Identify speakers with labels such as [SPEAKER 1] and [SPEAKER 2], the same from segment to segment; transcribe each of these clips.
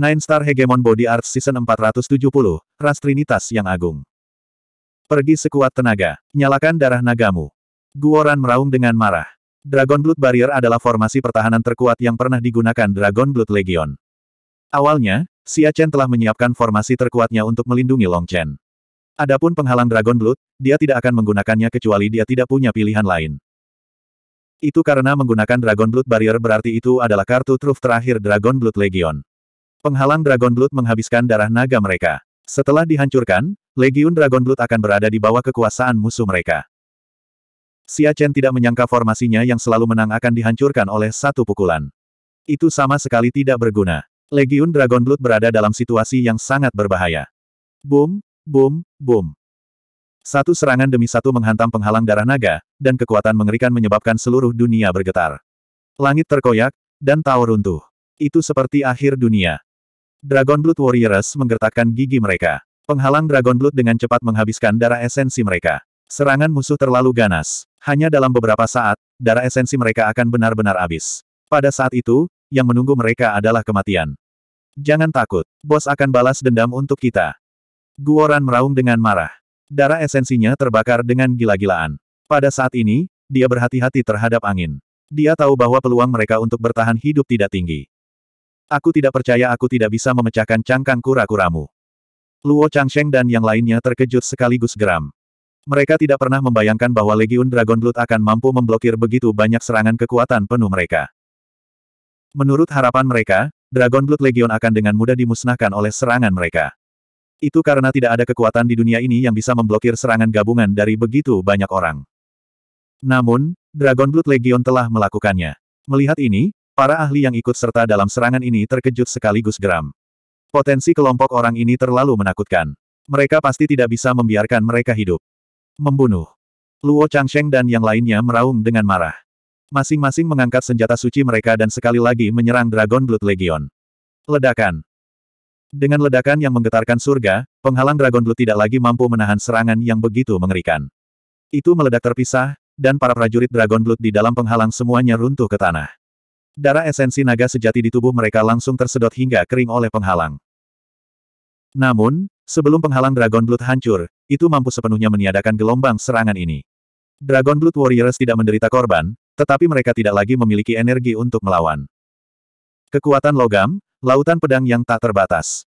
[SPEAKER 1] Nine Star Hegemon Body Arts Season 470, Ras Trinitas yang Agung. Pergi sekuat tenaga, nyalakan darah nagamu. Guoran meraung dengan marah. Dragon Blood Barrier adalah formasi pertahanan terkuat yang pernah digunakan Dragon Blood Legion. Awalnya, Xia Chen telah menyiapkan formasi terkuatnya untuk melindungi Long Chen. Adapun penghalang Dragon Blood, dia tidak akan menggunakannya kecuali dia tidak punya pilihan lain. Itu karena menggunakan Dragon Blood Barrier berarti itu adalah kartu truf terakhir Dragon Blood Legion. Penghalang Dragon Blood menghabiskan darah naga mereka. Setelah dihancurkan, Legiun Dragon Blood akan berada di bawah kekuasaan musuh mereka. Xia Chen tidak menyangka formasinya yang selalu menang akan dihancurkan oleh satu pukulan. Itu sama sekali tidak berguna. Legiun Dragon Blood berada dalam situasi yang sangat berbahaya. Boom, boom, boom. Satu serangan demi satu menghantam penghalang darah naga, dan kekuatan mengerikan menyebabkan seluruh dunia bergetar. Langit terkoyak, dan tower runtuh. Itu seperti akhir dunia. Dragon Blood Warriors menggertakkan gigi mereka. Penghalang Dragon Blood dengan cepat menghabiskan darah esensi mereka. Serangan musuh terlalu ganas. Hanya dalam beberapa saat, darah esensi mereka akan benar-benar habis. Pada saat itu, yang menunggu mereka adalah kematian. Jangan takut, bos akan balas dendam untuk kita. Guoran meraung dengan marah. Darah esensinya terbakar dengan gila-gilaan. Pada saat ini, dia berhati-hati terhadap angin. Dia tahu bahwa peluang mereka untuk bertahan hidup tidak tinggi. Aku tidak percaya aku tidak bisa memecahkan cangkang kura-kuramu. Luo Changsheng dan yang lainnya terkejut sekaligus geram. Mereka tidak pernah membayangkan bahwa Legiun Dragon Blood akan mampu memblokir begitu banyak serangan kekuatan penuh mereka. Menurut harapan mereka, Dragon Blood Legion akan dengan mudah dimusnahkan oleh serangan mereka. Itu karena tidak ada kekuatan di dunia ini yang bisa memblokir serangan gabungan dari begitu banyak orang. Namun, Dragon Blood Legion telah melakukannya. Melihat ini, Para ahli yang ikut serta dalam serangan ini terkejut sekaligus geram. Potensi kelompok orang ini terlalu menakutkan. Mereka pasti tidak bisa membiarkan mereka hidup. Membunuh. Luo Changsheng dan yang lainnya meraung dengan marah. Masing-masing mengangkat senjata suci mereka dan sekali lagi menyerang Dragon Blood Legion. Ledakan. Dengan ledakan yang menggetarkan surga, penghalang Dragon Blood tidak lagi mampu menahan serangan yang begitu mengerikan. Itu meledak terpisah, dan para prajurit Dragon Blood di dalam penghalang semuanya runtuh ke tanah. Darah esensi naga sejati di tubuh mereka langsung tersedot hingga kering oleh penghalang. Namun, sebelum penghalang Dragon Blood hancur, itu mampu sepenuhnya meniadakan gelombang serangan ini. Dragon Blood Warriors tidak menderita korban, tetapi mereka tidak lagi memiliki energi untuk melawan. Kekuatan logam, lautan pedang yang tak terbatas.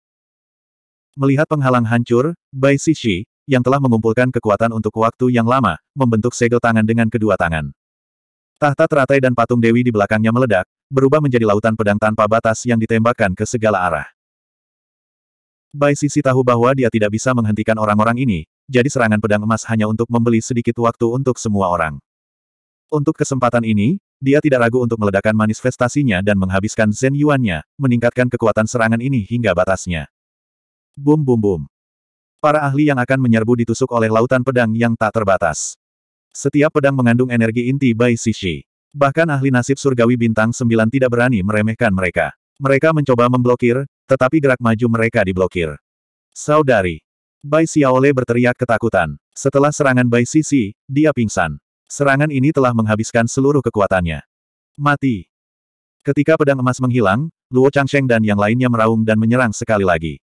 [SPEAKER 1] Melihat penghalang hancur, Bai Sishi, yang telah mengumpulkan kekuatan untuk waktu yang lama, membentuk segel tangan dengan kedua tangan. Tahta teratai dan patung Dewi di belakangnya meledak, berubah menjadi lautan pedang tanpa batas yang ditembakkan ke segala arah. Bai Sisi tahu bahwa dia tidak bisa menghentikan orang-orang ini, jadi serangan pedang emas hanya untuk membeli sedikit waktu untuk semua orang. Untuk kesempatan ini, dia tidak ragu untuk meledakkan manifestasinya dan menghabiskan Zen Yuan-nya, meningkatkan kekuatan serangan ini hingga batasnya. Bum bum bum. Para ahli yang akan menyerbu ditusuk oleh lautan pedang yang tak terbatas. Setiap pedang mengandung energi inti Bai Sishi. Bahkan ahli nasib surgawi bintang 9 tidak berani meremehkan mereka. Mereka mencoba memblokir, tetapi gerak maju mereka diblokir. Saudari. Bai Xiaole berteriak ketakutan. Setelah serangan Bai Sisi, dia pingsan. Serangan ini telah menghabiskan seluruh kekuatannya. Mati. Ketika pedang emas menghilang, Luo Changsheng dan yang lainnya meraung dan menyerang sekali lagi.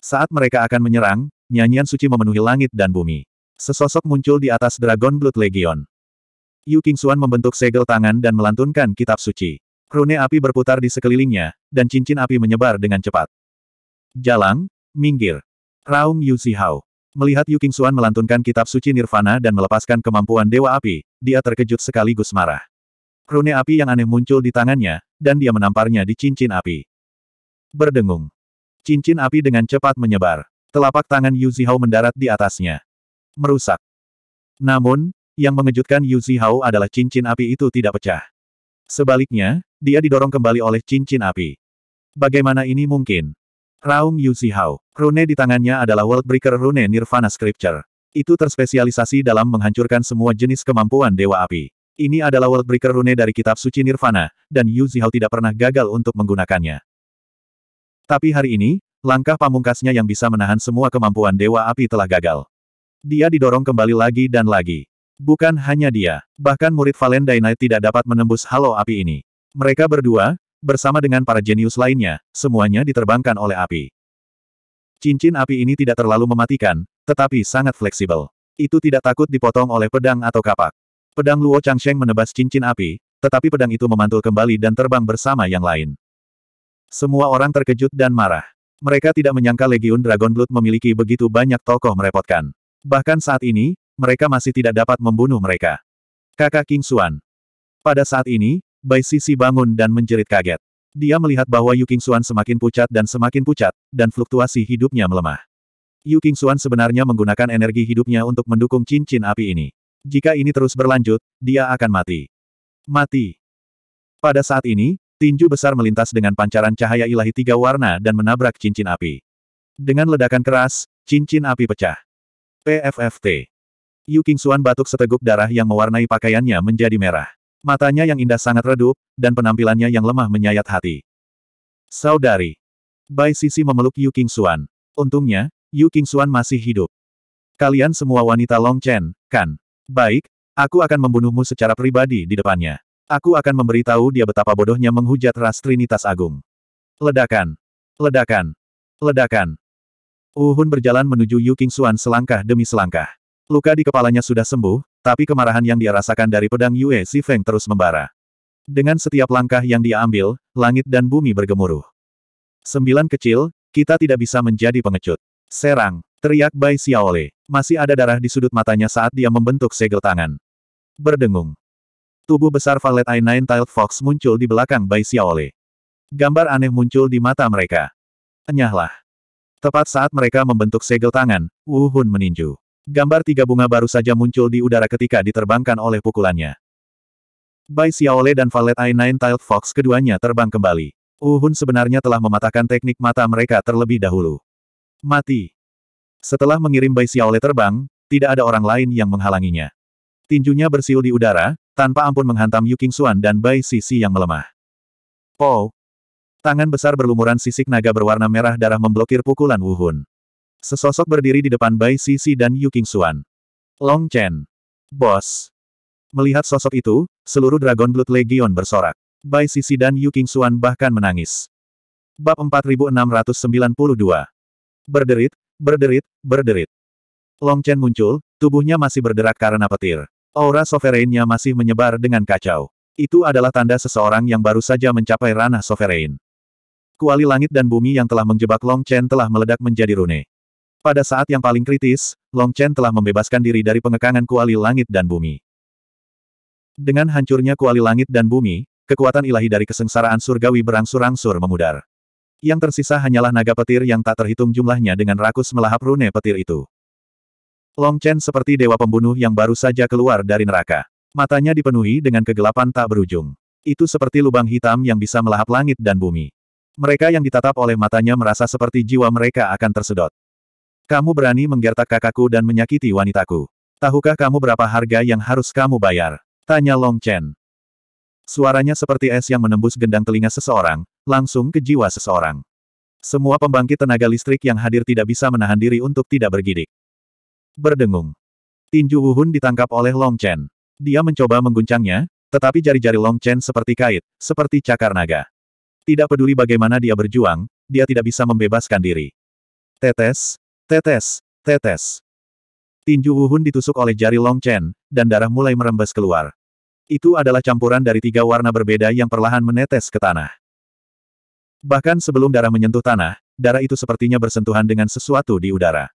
[SPEAKER 1] Saat mereka akan menyerang, nyanyian suci memenuhi langit dan bumi. Sesosok muncul di atas Dragon Blood Legion. Yu Qingxuan membentuk segel tangan dan melantunkan kitab suci. Rune api berputar di sekelilingnya, dan cincin api menyebar dengan cepat. Jalang, minggir. Raung Yu Zihao. Melihat Yu Qingxuan melantunkan kitab suci Nirvana dan melepaskan kemampuan Dewa Api, dia terkejut sekaligus marah. Rune api yang aneh muncul di tangannya, dan dia menamparnya di cincin api. Berdengung. Cincin api dengan cepat menyebar. Telapak tangan Yu Zihao mendarat di atasnya merusak. Namun, yang mengejutkan Yu Zihao adalah cincin api itu tidak pecah. Sebaliknya, dia didorong kembali oleh cincin api. Bagaimana ini mungkin? Raung Yu Zihao. Rune di tangannya adalah Worldbreaker Rune Nirvana Scripture. Itu terspesialisasi dalam menghancurkan semua jenis kemampuan Dewa Api. Ini adalah Worldbreaker Rune dari Kitab Suci Nirvana, dan Yu Zihao tidak pernah gagal untuk menggunakannya. Tapi hari ini, langkah pamungkasnya yang bisa menahan semua kemampuan Dewa Api telah gagal. Dia didorong kembali lagi dan lagi. Bukan hanya dia, bahkan murid Valendainai tidak dapat menembus halo api ini. Mereka berdua, bersama dengan para jenius lainnya, semuanya diterbangkan oleh api. Cincin api ini tidak terlalu mematikan, tetapi sangat fleksibel. Itu tidak takut dipotong oleh pedang atau kapak. Pedang Luo Changsheng menebas cincin api, tetapi pedang itu memantul kembali dan terbang bersama yang lain. Semua orang terkejut dan marah. Mereka tidak menyangka Legiun Dragon Blood memiliki begitu banyak tokoh merepotkan. Bahkan saat ini, mereka masih tidak dapat membunuh mereka. Kakak King Xuan. Pada saat ini, Bai Sisi bangun dan menjerit kaget. Dia melihat bahwa Yu King Xuan semakin pucat dan semakin pucat, dan fluktuasi hidupnya melemah. Yu King Xuan sebenarnya menggunakan energi hidupnya untuk mendukung cincin api ini. Jika ini terus berlanjut, dia akan mati. Mati. Pada saat ini, tinju besar melintas dengan pancaran cahaya ilahi tiga warna dan menabrak cincin api. Dengan ledakan keras, cincin api pecah. PFFT. Yu Xuan batuk seteguk darah yang mewarnai pakaiannya menjadi merah. Matanya yang indah sangat redup, dan penampilannya yang lemah menyayat hati. Saudari. Bai Sisi memeluk Yu Xuan. Untungnya, Yu Xuan masih hidup. Kalian semua wanita Long Chen, kan? Baik, aku akan membunuhmu secara pribadi di depannya. Aku akan memberitahu dia betapa bodohnya menghujat ras Trinitas Agung. Ledakan. Ledakan. Ledakan. Uhun berjalan menuju Yu King Xuan selangkah demi selangkah. Luka di kepalanya sudah sembuh, tapi kemarahan yang dia rasakan dari pedang Yue Si Feng terus membara. Dengan setiap langkah yang dia ambil, langit dan bumi bergemuruh. Sembilan kecil, kita tidak bisa menjadi pengecut. Serang, teriak Bai Xiaole. Masih ada darah di sudut matanya saat dia membentuk segel tangan. Berdengung. Tubuh besar Valet Eye Nine Tiled Fox muncul di belakang Bai Xiaole. Gambar aneh muncul di mata mereka. Enyahlah. Tepat saat mereka membentuk segel tangan, Wu Hun meninju. Gambar tiga bunga baru saja muncul di udara ketika diterbangkan oleh pukulannya. Bai Xiaole dan Valet I-9 Tiled Fox keduanya terbang kembali. Wu Hun sebenarnya telah mematahkan teknik mata mereka terlebih dahulu. Mati. Setelah mengirim Bai Xiaole terbang, tidak ada orang lain yang menghalanginya. Tinjunya bersiul di udara, tanpa ampun menghantam Yu Xuan dan Bai Sisi yang melemah. Po, Tangan besar berlumuran sisik naga berwarna merah darah memblokir pukulan Wuhun. Sesosok berdiri di depan Bai Sisi dan Yu Xuan. Long Chen. Bos. Melihat sosok itu, seluruh Dragon Blood Legion bersorak. Bai Sisi dan Yu Xuan bahkan menangis. Bab 4692. Berderit, berderit, berderit. Long Chen muncul, tubuhnya masih berderak karena petir. Aura sovereignnya masih menyebar dengan kacau. Itu adalah tanda seseorang yang baru saja mencapai ranah sovereign. Kuali langit dan bumi yang telah menjebak Long Chen telah meledak menjadi rune. Pada saat yang paling kritis, Long Chen telah membebaskan diri dari pengekangan kuali langit dan bumi. Dengan hancurnya kuali langit dan bumi, kekuatan ilahi dari kesengsaraan surgawi berangsur-angsur memudar. Yang tersisa hanyalah naga petir yang tak terhitung jumlahnya dengan rakus melahap rune petir itu. Long Chen seperti dewa pembunuh yang baru saja keluar dari neraka. Matanya dipenuhi dengan kegelapan tak berujung. Itu seperti lubang hitam yang bisa melahap langit dan bumi. Mereka yang ditatap oleh matanya merasa seperti jiwa mereka akan tersedot. Kamu berani menggertak kakakku dan menyakiti wanitaku. Tahukah kamu berapa harga yang harus kamu bayar? Tanya Long Chen. Suaranya seperti es yang menembus gendang telinga seseorang, langsung ke jiwa seseorang. Semua pembangkit tenaga listrik yang hadir tidak bisa menahan diri untuk tidak bergidik. Berdengung. Tinju Wuhun ditangkap oleh Long Chen. Dia mencoba mengguncangnya, tetapi jari-jari Long Chen seperti kait, seperti cakar naga. Tidak peduli bagaimana dia berjuang, dia tidak bisa membebaskan diri. Tetes, tetes, tetes. Tinju Wuhun ditusuk oleh jari Long Chen, dan darah mulai merembes keluar. Itu adalah campuran dari tiga warna berbeda yang perlahan menetes ke tanah. Bahkan sebelum darah menyentuh tanah, darah itu sepertinya bersentuhan dengan sesuatu di udara.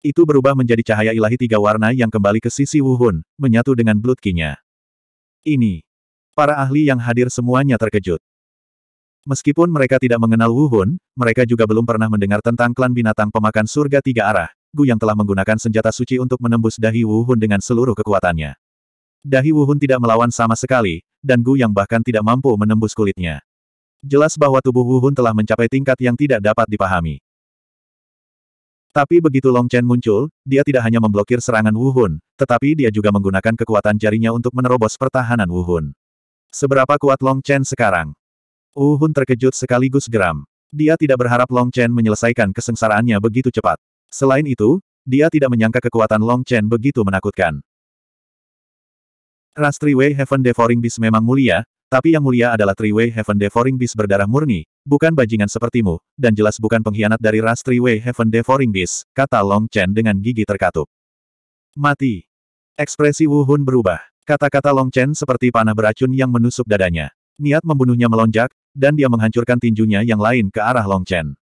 [SPEAKER 1] Itu berubah menjadi cahaya ilahi tiga warna yang kembali ke sisi Wuhun, menyatu dengan blood Ini. Para ahli yang hadir semuanya terkejut. Meskipun mereka tidak mengenal Wu Hun, mereka juga belum pernah mendengar tentang klan binatang pemakan surga tiga arah, Gu yang telah menggunakan senjata suci untuk menembus dahi Wu Hun dengan seluruh kekuatannya. Dahi Wu Hun tidak melawan sama sekali, dan Gu yang bahkan tidak mampu menembus kulitnya. Jelas bahwa tubuh Wu Hun telah mencapai tingkat yang tidak dapat dipahami. Tapi begitu Long Chen muncul, dia tidak hanya memblokir serangan Wu Hun, tetapi dia juga menggunakan kekuatan jarinya untuk menerobos pertahanan Wu Hun. Seberapa kuat Long Chen sekarang? Wu Hun terkejut sekaligus geram. Dia tidak berharap Long Chen menyelesaikan kesengsaraannya begitu cepat. Selain itu, dia tidak menyangka kekuatan Long Chen begitu menakutkan. Ras Triway Heaven Devouring Beast memang mulia, tapi yang mulia adalah Triway Wei Heaven Devouring Beast berdarah murni, bukan bajingan sepertimu, dan jelas bukan pengkhianat dari ras Triway Heaven Devouring Beast, kata Long Chen dengan gigi terkatup. Mati. Ekspresi Wu Hun berubah. Kata-kata Long Chen seperti panah beracun yang menusuk dadanya. Niat membunuhnya melonjak, dan dia menghancurkan tinjunya yang lain ke arah Long Chen.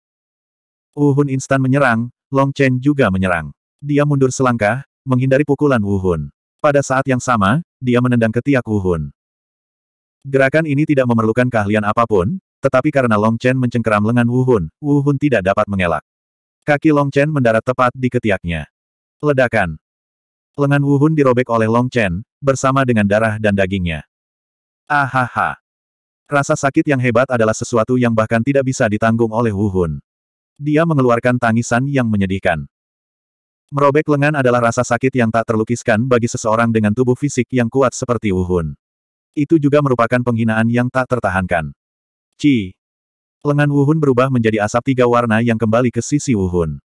[SPEAKER 1] Wuhun instan menyerang, Long Chen juga menyerang. Dia mundur selangkah, menghindari pukulan Wuhun. Pada saat yang sama, dia menendang ketiak Wu Wuhun. Gerakan ini tidak memerlukan keahlian apapun, tetapi karena Long Chen mencengkeram lengan Wuhun, Wuhun tidak dapat mengelak. Kaki Long Chen mendarat tepat di ketiaknya. Ledakan. Lengan Wuhun dirobek oleh Long Chen, bersama dengan darah dan dagingnya. Ahaha. Rasa sakit yang hebat adalah sesuatu yang bahkan tidak bisa ditanggung oleh Wu Hun. Dia mengeluarkan tangisan yang menyedihkan. Merobek lengan adalah rasa sakit yang tak terlukiskan bagi seseorang dengan tubuh fisik yang kuat seperti Wu Hun. Itu juga merupakan penghinaan yang tak tertahankan. Ci. Lengan Wu Hun berubah menjadi asap tiga warna yang kembali ke sisi Wu Hun.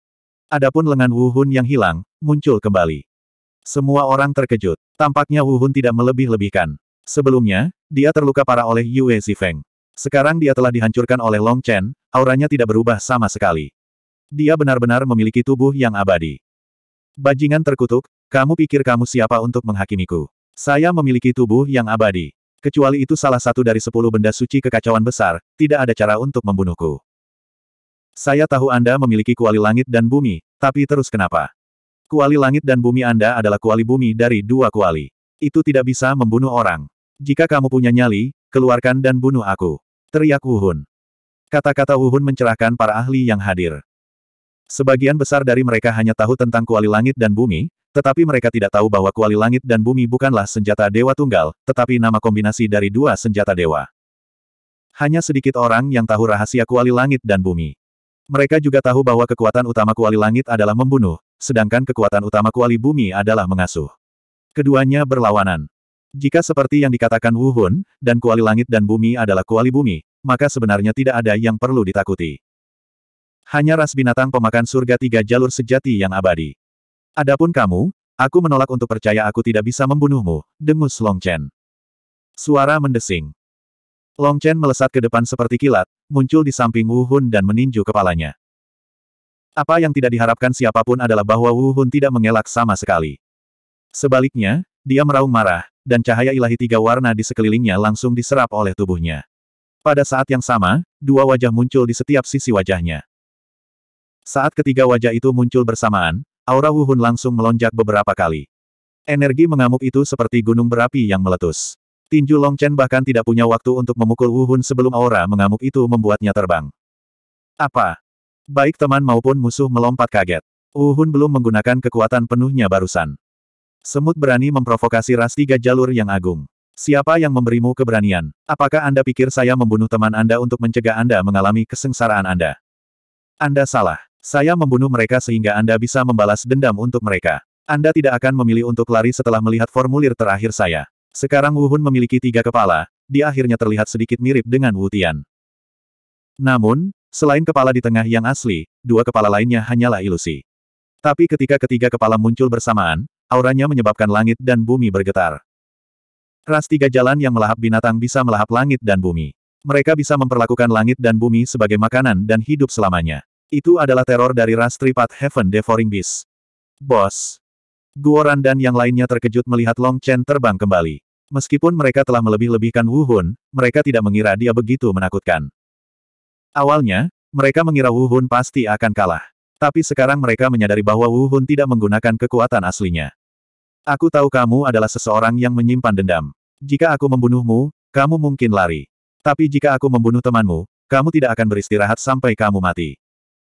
[SPEAKER 1] Adapun lengan Wu Hun yang hilang, muncul kembali. Semua orang terkejut. Tampaknya Wu Hun tidak melebih-lebihkan. Sebelumnya, dia terluka parah oleh Yue Zifeng. Sekarang dia telah dihancurkan oleh Long Chen, auranya tidak berubah sama sekali. Dia benar-benar memiliki tubuh yang abadi. Bajingan terkutuk, kamu pikir kamu siapa untuk menghakimiku? Saya memiliki tubuh yang abadi. Kecuali itu salah satu dari sepuluh benda suci kekacauan besar, tidak ada cara untuk membunuhku. Saya tahu Anda memiliki kuali langit dan bumi, tapi terus kenapa? Kuali langit dan bumi Anda adalah kuali bumi dari dua kuali. Itu tidak bisa membunuh orang. Jika kamu punya nyali, keluarkan dan bunuh aku. Teriak Wuhun. Kata-kata Wuhun mencerahkan para ahli yang hadir. Sebagian besar dari mereka hanya tahu tentang kuali langit dan bumi, tetapi mereka tidak tahu bahwa kuali langit dan bumi bukanlah senjata dewa tunggal, tetapi nama kombinasi dari dua senjata dewa. Hanya sedikit orang yang tahu rahasia kuali langit dan bumi. Mereka juga tahu bahwa kekuatan utama kuali langit adalah membunuh, sedangkan kekuatan utama kuali bumi adalah mengasuh. Keduanya berlawanan. Jika seperti yang dikatakan Wu Hun, dan kuali langit dan bumi adalah kuali bumi, maka sebenarnya tidak ada yang perlu ditakuti. Hanya ras binatang pemakan surga tiga jalur sejati yang abadi. Adapun kamu, aku menolak untuk percaya aku tidak bisa membunuhmu, dengus Long Chen. Suara mendesing. Long Chen melesat ke depan seperti kilat, muncul di samping Wu Hun dan meninju kepalanya. Apa yang tidak diharapkan siapapun adalah bahwa Wu Hun tidak mengelak sama sekali. Sebaliknya, dia meraung marah, dan cahaya ilahi tiga warna di sekelilingnya langsung diserap oleh tubuhnya. Pada saat yang sama, dua wajah muncul di setiap sisi wajahnya. Saat ketiga wajah itu muncul bersamaan, aura Wuhun langsung melonjak beberapa kali. Energi mengamuk itu seperti gunung berapi yang meletus. Tinju Longchen bahkan tidak punya waktu untuk memukul Wuhun sebelum aura mengamuk itu membuatnya terbang. Apa? Baik teman maupun musuh melompat kaget. Wuhun belum menggunakan kekuatan penuhnya barusan. Semut berani memprovokasi ras tiga jalur yang agung. Siapa yang memberimu keberanian? Apakah Anda pikir saya membunuh teman Anda untuk mencegah Anda mengalami kesengsaraan Anda? Anda salah. Saya membunuh mereka sehingga Anda bisa membalas dendam untuk mereka. Anda tidak akan memilih untuk lari setelah melihat formulir terakhir saya. Sekarang Wu Hun memiliki tiga kepala, Di akhirnya terlihat sedikit mirip dengan Wu Tian. Namun, selain kepala di tengah yang asli, dua kepala lainnya hanyalah ilusi. Tapi ketika ketiga kepala muncul bersamaan, Auranya menyebabkan langit dan bumi bergetar. Ras tiga jalan yang melahap binatang bisa melahap langit dan bumi. Mereka bisa memperlakukan langit dan bumi sebagai makanan dan hidup selamanya. Itu adalah teror dari ras tripat Heaven Devouring Beast. Bos. Guoran dan yang lainnya terkejut melihat Long Chen terbang kembali. Meskipun mereka telah melebih-lebihkan Wu Hun, mereka tidak mengira dia begitu menakutkan. Awalnya, mereka mengira Wu Hun pasti akan kalah. Tapi sekarang mereka menyadari bahwa Wu Hun tidak menggunakan kekuatan aslinya. Aku tahu kamu adalah seseorang yang menyimpan dendam. Jika aku membunuhmu, kamu mungkin lari. Tapi jika aku membunuh temanmu, kamu tidak akan beristirahat sampai kamu mati.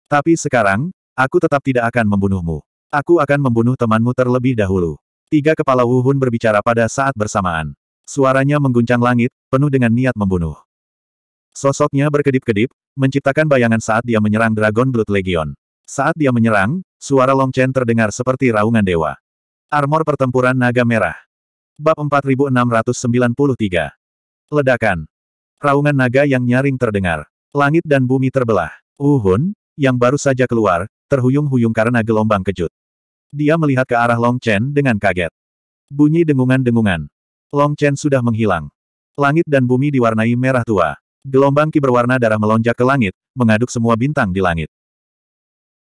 [SPEAKER 1] Tapi sekarang, aku tetap tidak akan membunuhmu. Aku akan membunuh temanmu terlebih dahulu. Tiga kepala Wuhun berbicara pada saat bersamaan. Suaranya mengguncang langit, penuh dengan niat membunuh. Sosoknya berkedip-kedip, menciptakan bayangan saat dia menyerang Dragon Blood Legion. Saat dia menyerang, suara Long Chen terdengar seperti raungan dewa. Armor pertempuran naga merah. Bab 4693. Ledakan. Raungan naga yang nyaring terdengar. Langit dan bumi terbelah. Uhun, yang baru saja keluar, terhuyung-huyung karena gelombang kejut. Dia melihat ke arah Long Chen dengan kaget. Bunyi dengungan-dengungan. Long Chen sudah menghilang. Langit dan bumi diwarnai merah tua. Gelombang ki berwarna darah melonjak ke langit, mengaduk semua bintang di langit.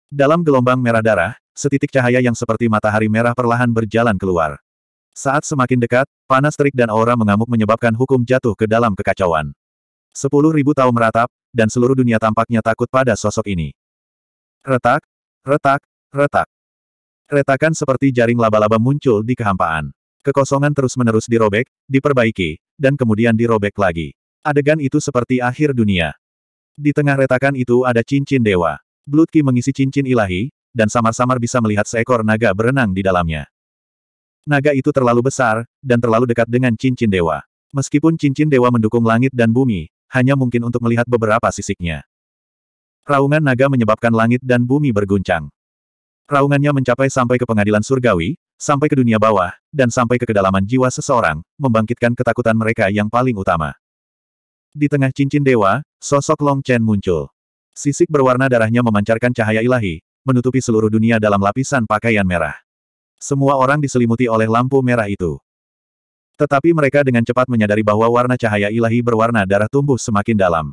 [SPEAKER 1] Dalam gelombang merah darah, setitik cahaya yang seperti matahari merah perlahan berjalan keluar. Saat semakin dekat, panas terik dan aura mengamuk menyebabkan hukum jatuh ke dalam kekacauan. Sepuluh ribu tahun meratap, dan seluruh dunia tampaknya takut pada sosok ini. Retak, retak, retak. Retakan seperti jaring laba-laba muncul di kehampaan. Kekosongan terus-menerus dirobek, diperbaiki, dan kemudian dirobek lagi. Adegan itu seperti akhir dunia. Di tengah retakan itu ada cincin dewa. Blutki mengisi cincin ilahi, dan samar-samar bisa melihat seekor naga berenang di dalamnya. Naga itu terlalu besar, dan terlalu dekat dengan cincin dewa. Meskipun cincin dewa mendukung langit dan bumi, hanya mungkin untuk melihat beberapa sisiknya. Raungan naga menyebabkan langit dan bumi berguncang. Raungannya mencapai sampai ke pengadilan surgawi, sampai ke dunia bawah, dan sampai ke kedalaman jiwa seseorang, membangkitkan ketakutan mereka yang paling utama. Di tengah cincin dewa, sosok Long Chen muncul. Sisik berwarna darahnya memancarkan cahaya ilahi, menutupi seluruh dunia dalam lapisan pakaian merah. Semua orang diselimuti oleh lampu merah itu. Tetapi mereka dengan cepat menyadari bahwa warna cahaya ilahi berwarna darah tumbuh semakin dalam.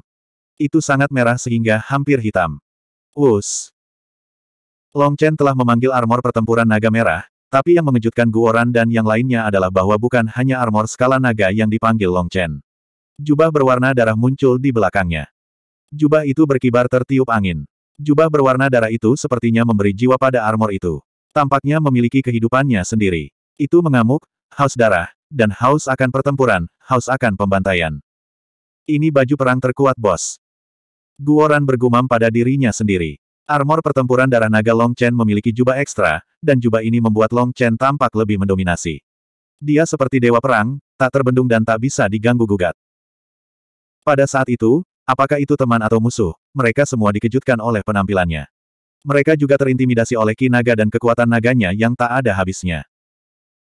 [SPEAKER 1] Itu sangat merah sehingga hampir hitam. Wus. Long Chen telah memanggil armor pertempuran naga merah, tapi yang mengejutkan Guoran dan yang lainnya adalah bahwa bukan hanya armor skala naga yang dipanggil Long Chen. Jubah berwarna darah muncul di belakangnya. Jubah itu berkibar tertiup angin. Jubah berwarna darah itu sepertinya memberi jiwa pada armor itu. Tampaknya memiliki kehidupannya sendiri. Itu mengamuk, haus darah, dan haus akan pertempuran, haus akan pembantaian. Ini baju perang terkuat bos. Guoran bergumam pada dirinya sendiri. Armor pertempuran darah naga Long Chen memiliki jubah ekstra, dan jubah ini membuat Long Chen tampak lebih mendominasi. Dia seperti dewa perang, tak terbendung dan tak bisa diganggu-gugat. Pada saat itu, Apakah itu teman atau musuh, mereka semua dikejutkan oleh penampilannya. Mereka juga terintimidasi oleh kinaga dan kekuatan naganya yang tak ada habisnya.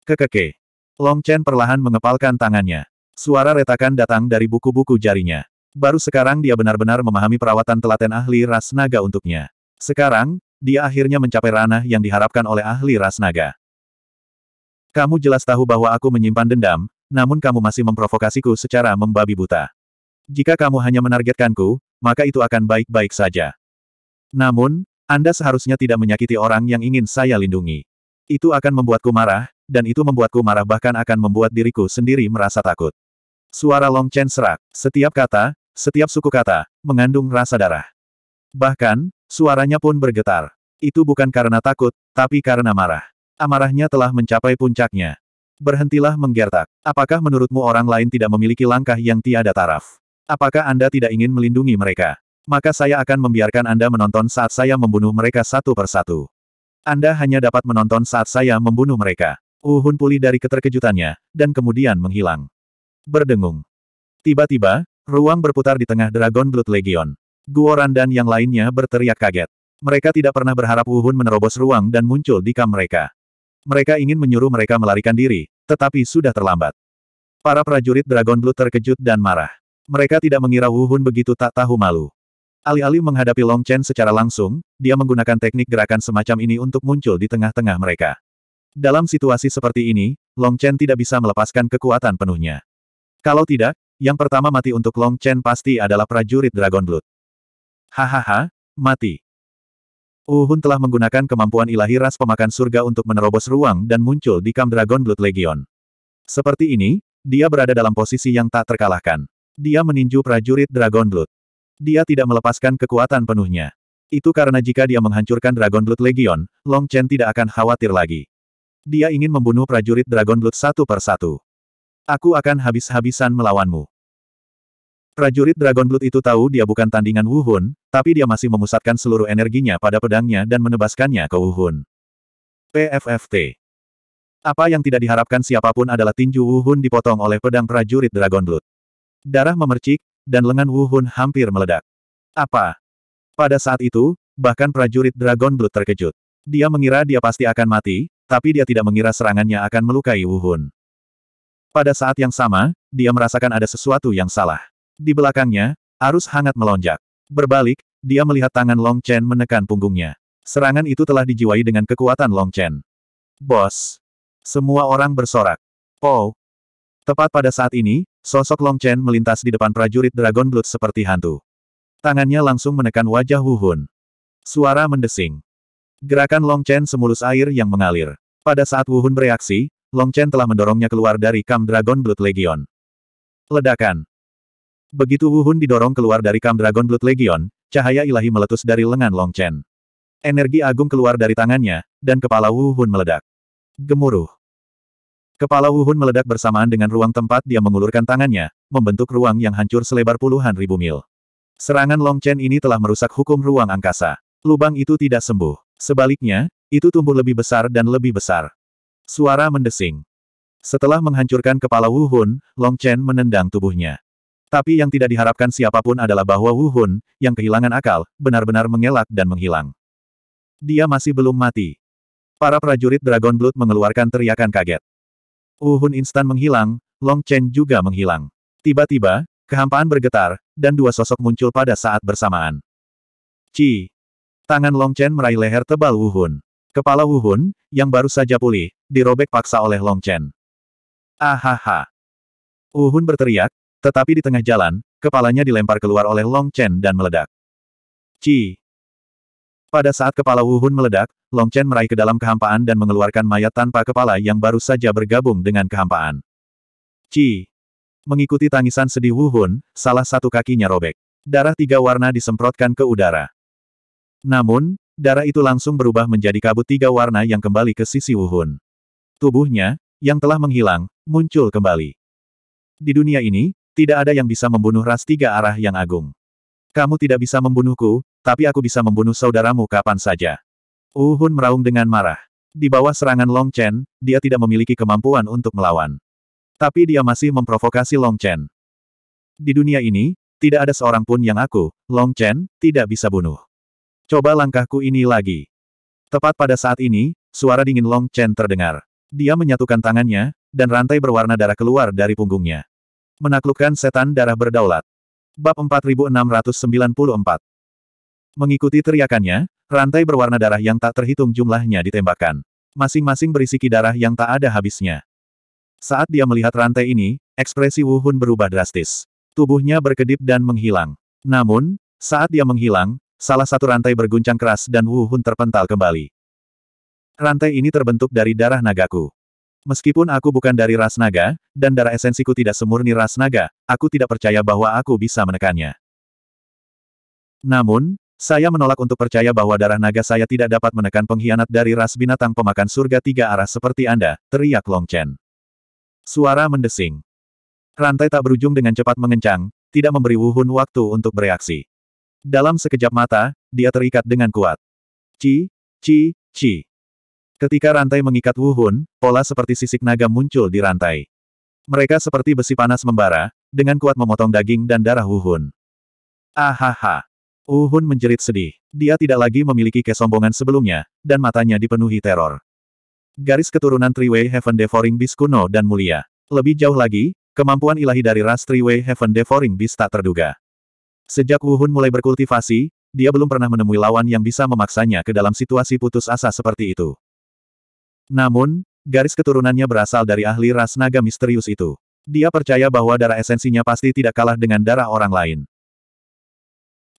[SPEAKER 1] Kekeke. Long Chen perlahan mengepalkan tangannya. Suara retakan datang dari buku-buku jarinya. Baru sekarang dia benar-benar memahami perawatan telaten ahli ras naga untuknya. Sekarang, dia akhirnya mencapai ranah yang diharapkan oleh ahli ras naga. Kamu jelas tahu bahwa aku menyimpan dendam, namun kamu masih memprovokasiku secara membabi buta. Jika kamu hanya menargetkanku, maka itu akan baik-baik saja. Namun, Anda seharusnya tidak menyakiti orang yang ingin saya lindungi. Itu akan membuatku marah, dan itu membuatku marah bahkan akan membuat diriku sendiri merasa takut. Suara Long Chen serak. Setiap kata, setiap suku kata, mengandung rasa darah. Bahkan, suaranya pun bergetar. Itu bukan karena takut, tapi karena marah. Amarahnya telah mencapai puncaknya. Berhentilah menggertak. Apakah menurutmu orang lain tidak memiliki langkah yang tiada taraf? Apakah Anda tidak ingin melindungi mereka? Maka saya akan membiarkan Anda menonton saat saya membunuh mereka satu persatu. Anda hanya dapat menonton saat saya membunuh mereka. Uhun pulih dari keterkejutannya, dan kemudian menghilang. Berdengung. Tiba-tiba, ruang berputar di tengah Dragon Blood Legion. Guoran dan yang lainnya berteriak kaget. Mereka tidak pernah berharap Uhun menerobos ruang dan muncul di kam mereka. Mereka ingin menyuruh mereka melarikan diri, tetapi sudah terlambat. Para prajurit Dragon Blood terkejut dan marah. Mereka tidak mengira Wu Hun begitu tak tahu malu. Alih-alih menghadapi Long Chen secara langsung, dia menggunakan teknik gerakan semacam ini untuk muncul di tengah-tengah mereka. Dalam situasi seperti ini, Long Chen tidak bisa melepaskan kekuatan penuhnya. Kalau tidak, yang pertama mati untuk Long Chen pasti adalah prajurit Dragon Blood. Hahaha, mati. Wu Hun telah menggunakan kemampuan ilahi ras pemakan surga untuk menerobos ruang dan muncul di Kam Dragon Blood Legion. Seperti ini, dia berada dalam posisi yang tak terkalahkan. Dia meninju prajurit Dragon Blood. Dia tidak melepaskan kekuatan penuhnya. Itu karena jika dia menghancurkan Dragon Blood Legion, Long Chen tidak akan khawatir lagi. Dia ingin membunuh prajurit Dragon Blood satu per satu. Aku akan habis-habisan melawanmu. Prajurit Dragon Blood itu tahu dia bukan tandingan Wu Hun, tapi dia masih memusatkan seluruh energinya pada pedangnya dan menebaskannya ke Wu Hun. PFFT apa yang tidak diharapkan siapapun adalah tinju Wu Hun dipotong oleh pedang prajurit Dragon Blood. Darah memercik, dan lengan Wu Hun hampir meledak. Apa? Pada saat itu, bahkan prajurit Dragon Blood terkejut. Dia mengira dia pasti akan mati, tapi dia tidak mengira serangannya akan melukai Wu Hun. Pada saat yang sama, dia merasakan ada sesuatu yang salah. Di belakangnya, arus hangat melonjak. Berbalik, dia melihat tangan Long Chen menekan punggungnya. Serangan itu telah dijiwai dengan kekuatan Long Chen. Bos. Semua orang bersorak. Oh. Tepat pada saat ini, Sosok Long Chen melintas di depan prajurit Dragon Blood seperti hantu. Tangannya langsung menekan wajah Hu Hun. Suara mendesing. Gerakan Long Chen semulus air yang mengalir. Pada saat Wu Hun bereaksi, Long Chen telah mendorongnya keluar dari Kam Dragon Blood Legion. Ledakan. Begitu Wu Hun didorong keluar dari Kam Dragon Blood Legion, cahaya ilahi meletus dari lengan Long Chen. Energi agung keluar dari tangannya, dan kepala Wu Hun meledak. Gemuruh. Kepala Wu Hun meledak bersamaan dengan ruang tempat dia mengulurkan tangannya, membentuk ruang yang hancur selebar puluhan ribu mil. Serangan Long Chen ini telah merusak hukum ruang angkasa. Lubang itu tidak sembuh. Sebaliknya, itu tumbuh lebih besar dan lebih besar. Suara mendesing. Setelah menghancurkan kepala Wu Hun, Long Chen menendang tubuhnya. Tapi yang tidak diharapkan siapapun adalah bahwa Wu Hun, yang kehilangan akal, benar-benar mengelak dan menghilang. Dia masih belum mati. Para prajurit Dragon Blood mengeluarkan teriakan kaget. Uhun instan menghilang, Long Chen juga menghilang. Tiba-tiba, kehampaan bergetar, dan dua sosok muncul pada saat bersamaan. Ci. Tangan Long Chen meraih leher tebal Wuhun. Kepala Wuhun, yang baru saja pulih, dirobek paksa oleh Long Chen. Ahaha. Wuhun berteriak, tetapi di tengah jalan, kepalanya dilempar keluar oleh Long Chen dan meledak. Ci. Pada saat kepala Wu Hun meledak, Long Chen meraih ke dalam kehampaan dan mengeluarkan mayat tanpa kepala yang baru saja bergabung dengan kehampaan. Ci! Mengikuti tangisan sedih Wu Hun, salah satu kakinya robek. Darah tiga warna disemprotkan ke udara. Namun, darah itu langsung berubah menjadi kabut tiga warna yang kembali ke sisi Wu Hun. Tubuhnya, yang telah menghilang, muncul kembali. Di dunia ini, tidak ada yang bisa membunuh ras tiga arah yang agung. Kamu tidak bisa membunuhku, tapi aku bisa membunuh saudaramu kapan saja. Uhun meraung dengan marah. Di bawah serangan Long Chen, dia tidak memiliki kemampuan untuk melawan. Tapi dia masih memprovokasi Long Chen. Di dunia ini, tidak ada seorang pun yang aku, Long Chen, tidak bisa bunuh. Coba langkahku ini lagi. Tepat pada saat ini, suara dingin Long Chen terdengar. Dia menyatukan tangannya, dan rantai berwarna darah keluar dari punggungnya. Menaklukkan setan darah berdaulat. Bab 4694 Mengikuti teriakannya, rantai berwarna darah yang tak terhitung jumlahnya ditembakkan. Masing-masing berisi darah yang tak ada habisnya. Saat dia melihat rantai ini, ekspresi Wu Hun berubah drastis. Tubuhnya berkedip dan menghilang. Namun, saat dia menghilang, salah satu rantai berguncang keras dan Wu Hun terpental kembali. Rantai ini terbentuk dari darah nagaku. Meskipun aku bukan dari ras naga, dan darah esensiku tidak semurni ras naga, aku tidak percaya bahwa aku bisa menekannya. Namun, saya menolak untuk percaya bahwa darah naga saya tidak dapat menekan pengkhianat dari ras binatang pemakan surga tiga arah seperti Anda, teriak Long Chen. Suara mendesing. Rantai tak berujung dengan cepat mengencang, tidak memberi Wuhun waktu untuk bereaksi. Dalam sekejap mata, dia terikat dengan kuat. Ci, ci, ci. Ketika rantai mengikat Wuhun, pola seperti sisik naga muncul di rantai. Mereka seperti besi panas membara, dengan kuat memotong daging dan darah Wuhun. Ahaha! Wuhun menjerit sedih. Dia tidak lagi memiliki kesombongan sebelumnya, dan matanya dipenuhi teror. Garis keturunan Triway Heaven Devouring Beast kuno dan mulia. Lebih jauh lagi, kemampuan ilahi dari ras Triway Heaven Devouring Beast tak terduga. Sejak Wuhun mulai berkultivasi, dia belum pernah menemui lawan yang bisa memaksanya ke dalam situasi putus asa seperti itu. Namun, garis keturunannya berasal dari ahli ras naga misterius itu. Dia percaya bahwa darah esensinya pasti tidak kalah dengan darah orang lain.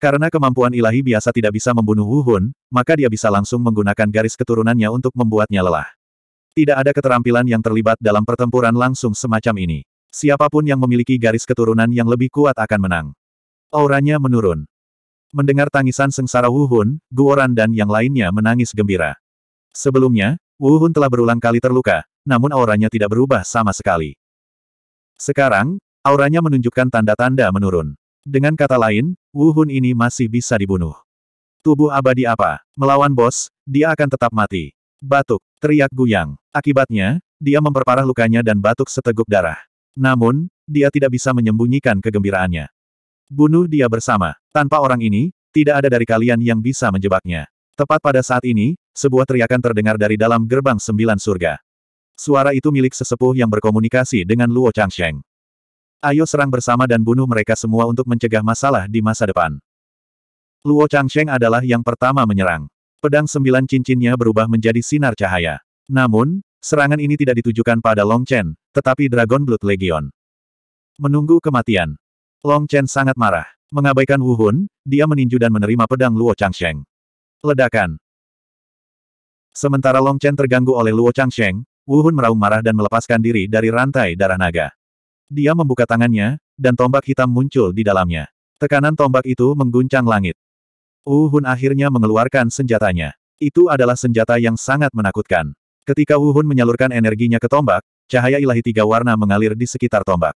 [SPEAKER 1] Karena kemampuan ilahi biasa tidak bisa membunuh Wuhun, maka dia bisa langsung menggunakan garis keturunannya untuk membuatnya lelah. Tidak ada keterampilan yang terlibat dalam pertempuran langsung semacam ini. Siapapun yang memiliki garis keturunan yang lebih kuat akan menang. Auranya menurun. Mendengar tangisan sengsara Wuhun, Guoran dan yang lainnya menangis gembira. Sebelumnya, Wuhun telah berulang kali terluka, namun auranya tidak berubah sama sekali. Sekarang, auranya menunjukkan tanda-tanda menurun. Dengan kata lain, Wuhun ini masih bisa dibunuh. Tubuh abadi apa? Melawan bos, dia akan tetap mati. Batuk, teriak Guyang. Akibatnya, dia memperparah lukanya dan batuk seteguk darah. Namun, dia tidak bisa menyembunyikan kegembiraannya. Bunuh dia bersama. Tanpa orang ini, tidak ada dari kalian yang bisa menjebaknya. Tepat pada saat ini, sebuah teriakan terdengar dari dalam gerbang sembilan surga. Suara itu milik sesepuh yang berkomunikasi dengan Luo Changsheng. Ayo serang bersama dan bunuh mereka semua untuk mencegah masalah di masa depan. Luo Changsheng adalah yang pertama menyerang. Pedang sembilan cincinnya berubah menjadi sinar cahaya. Namun, serangan ini tidak ditujukan pada Long Chen, tetapi Dragon Blood Legion. Menunggu kematian. Long Chen sangat marah. Mengabaikan Wu Hun, dia meninju dan menerima pedang Luo Changsheng. Ledakan. Sementara Long Chen terganggu oleh Luo Changsheng, Wu Hun meraung marah dan melepaskan diri dari rantai darah naga. Dia membuka tangannya, dan tombak hitam muncul di dalamnya. Tekanan tombak itu mengguncang langit. Wu Hun akhirnya mengeluarkan senjatanya. Itu adalah senjata yang sangat menakutkan. Ketika Wu Hun menyalurkan energinya ke tombak, cahaya ilahi tiga warna mengalir di sekitar tombak.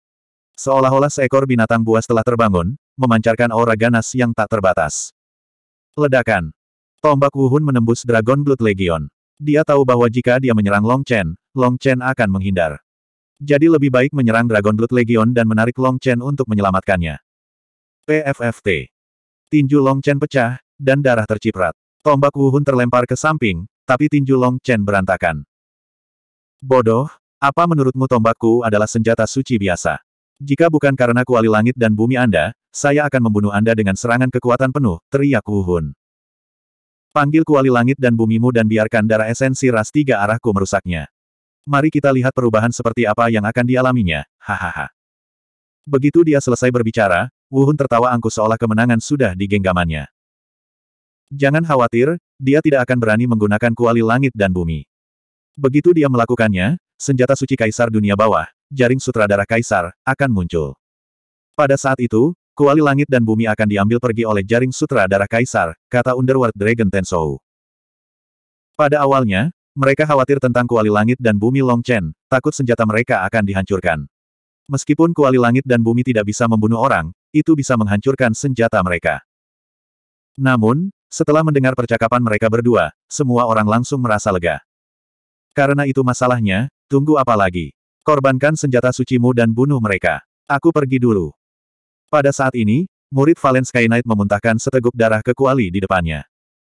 [SPEAKER 1] Seolah-olah seekor binatang buas telah terbangun, memancarkan aura ganas yang tak terbatas. Ledakan. Tombak Hun menembus Dragon Blood Legion. Dia tahu bahwa jika dia menyerang Long Chen, Long Chen akan menghindar. Jadi lebih baik menyerang Dragon Blood Legion dan menarik Long Chen untuk menyelamatkannya. PFFT. Tinju Long Chen pecah, dan darah terciprat. Tombak Wu Hun terlempar ke samping, tapi tinju Long Chen berantakan. Bodoh, apa menurutmu tombakku adalah senjata suci biasa? Jika bukan karena kuali langit dan bumi Anda, saya akan membunuh Anda dengan serangan kekuatan penuh, teriak Wu Hun. Panggil kuali langit dan bumimu dan biarkan darah esensi ras tiga arahku merusaknya. Mari kita lihat perubahan seperti apa yang akan dialaminya, hahaha. Begitu dia selesai berbicara, Wuhun tertawa angkuh seolah kemenangan sudah di genggamannya. Jangan khawatir, dia tidak akan berani menggunakan kuali langit dan bumi. Begitu dia melakukannya, senjata suci kaisar dunia bawah, jaring sutradara kaisar, akan muncul. Pada saat itu, Kuali langit dan bumi akan diambil pergi oleh jaring sutra darah kaisar, kata Underworld Dragon Tensou. Pada awalnya, mereka khawatir tentang kuali langit dan bumi Long Chen, takut senjata mereka akan dihancurkan. Meskipun kuali langit dan bumi tidak bisa membunuh orang, itu bisa menghancurkan senjata mereka. Namun, setelah mendengar percakapan mereka berdua, semua orang langsung merasa lega. Karena itu masalahnya, tunggu apa lagi? Korbankan senjata sucimu dan bunuh mereka. Aku pergi dulu. Pada saat ini, murid Valen Sky Knight memuntahkan seteguk darah ke kuali di depannya.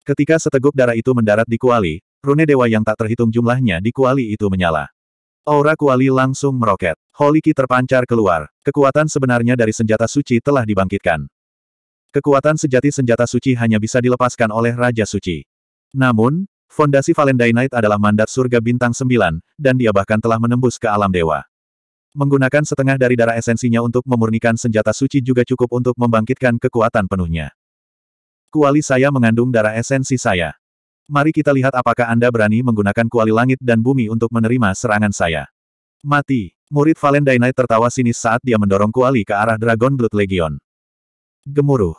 [SPEAKER 1] Ketika seteguk darah itu mendarat di kuali, rune dewa yang tak terhitung jumlahnya di kuali itu menyala. Aura kuali langsung meroket. Holy Ki terpancar keluar. Kekuatan sebenarnya dari senjata suci telah dibangkitkan. Kekuatan sejati senjata suci hanya bisa dilepaskan oleh Raja Suci. Namun, fondasi Valendai Knight adalah mandat surga bintang sembilan, dan dia bahkan telah menembus ke alam dewa. Menggunakan setengah dari darah esensinya untuk memurnikan senjata suci juga cukup untuk membangkitkan kekuatan penuhnya. Kuali saya mengandung darah esensi saya. Mari kita lihat apakah Anda berani menggunakan kuali langit dan bumi untuk menerima serangan saya. Mati. Murid Dainai tertawa sinis saat dia mendorong kuali ke arah Dragon Blood Legion. Gemuruh.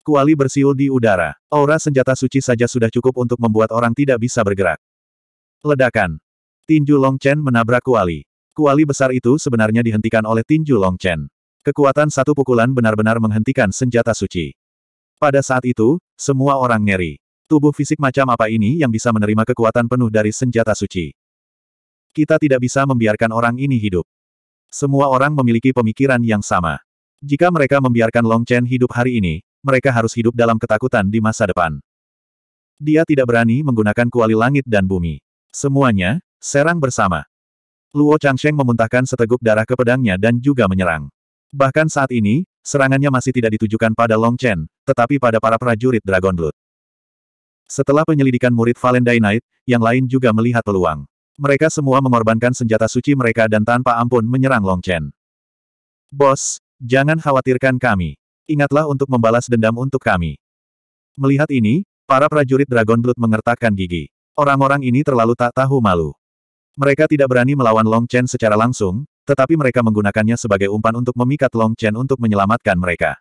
[SPEAKER 1] Kuali bersiul di udara. Aura senjata suci saja sudah cukup untuk membuat orang tidak bisa bergerak. Ledakan. Tinju Long Chen menabrak kuali. Kuali besar itu sebenarnya dihentikan oleh tinju Long Chen. Kekuatan satu pukulan benar-benar menghentikan senjata suci. Pada saat itu, semua orang ngeri. Tubuh fisik macam apa ini yang bisa menerima kekuatan penuh dari senjata suci? Kita tidak bisa membiarkan orang ini hidup. Semua orang memiliki pemikiran yang sama. Jika mereka membiarkan Long Chen hidup hari ini, mereka harus hidup dalam ketakutan di masa depan. Dia tidak berani menggunakan kuali langit dan bumi. Semuanya, serang bersama. Luo Changsheng memuntahkan seteguk darah ke pedangnya dan juga menyerang. Bahkan saat ini, serangannya masih tidak ditujukan pada Long Chen, tetapi pada para prajurit Dragon Blood. Setelah penyelidikan murid Valentine Knight, yang lain juga melihat peluang. Mereka semua mengorbankan senjata suci mereka dan tanpa ampun menyerang Long Chen. Bos, jangan khawatirkan kami. Ingatlah untuk membalas dendam untuk kami. Melihat ini, para prajurit Dragon Blood mengertakkan gigi. Orang-orang ini terlalu tak tahu malu. Mereka tidak berani melawan Long Chen secara langsung, tetapi mereka menggunakannya sebagai umpan untuk memikat Long Chen untuk menyelamatkan mereka.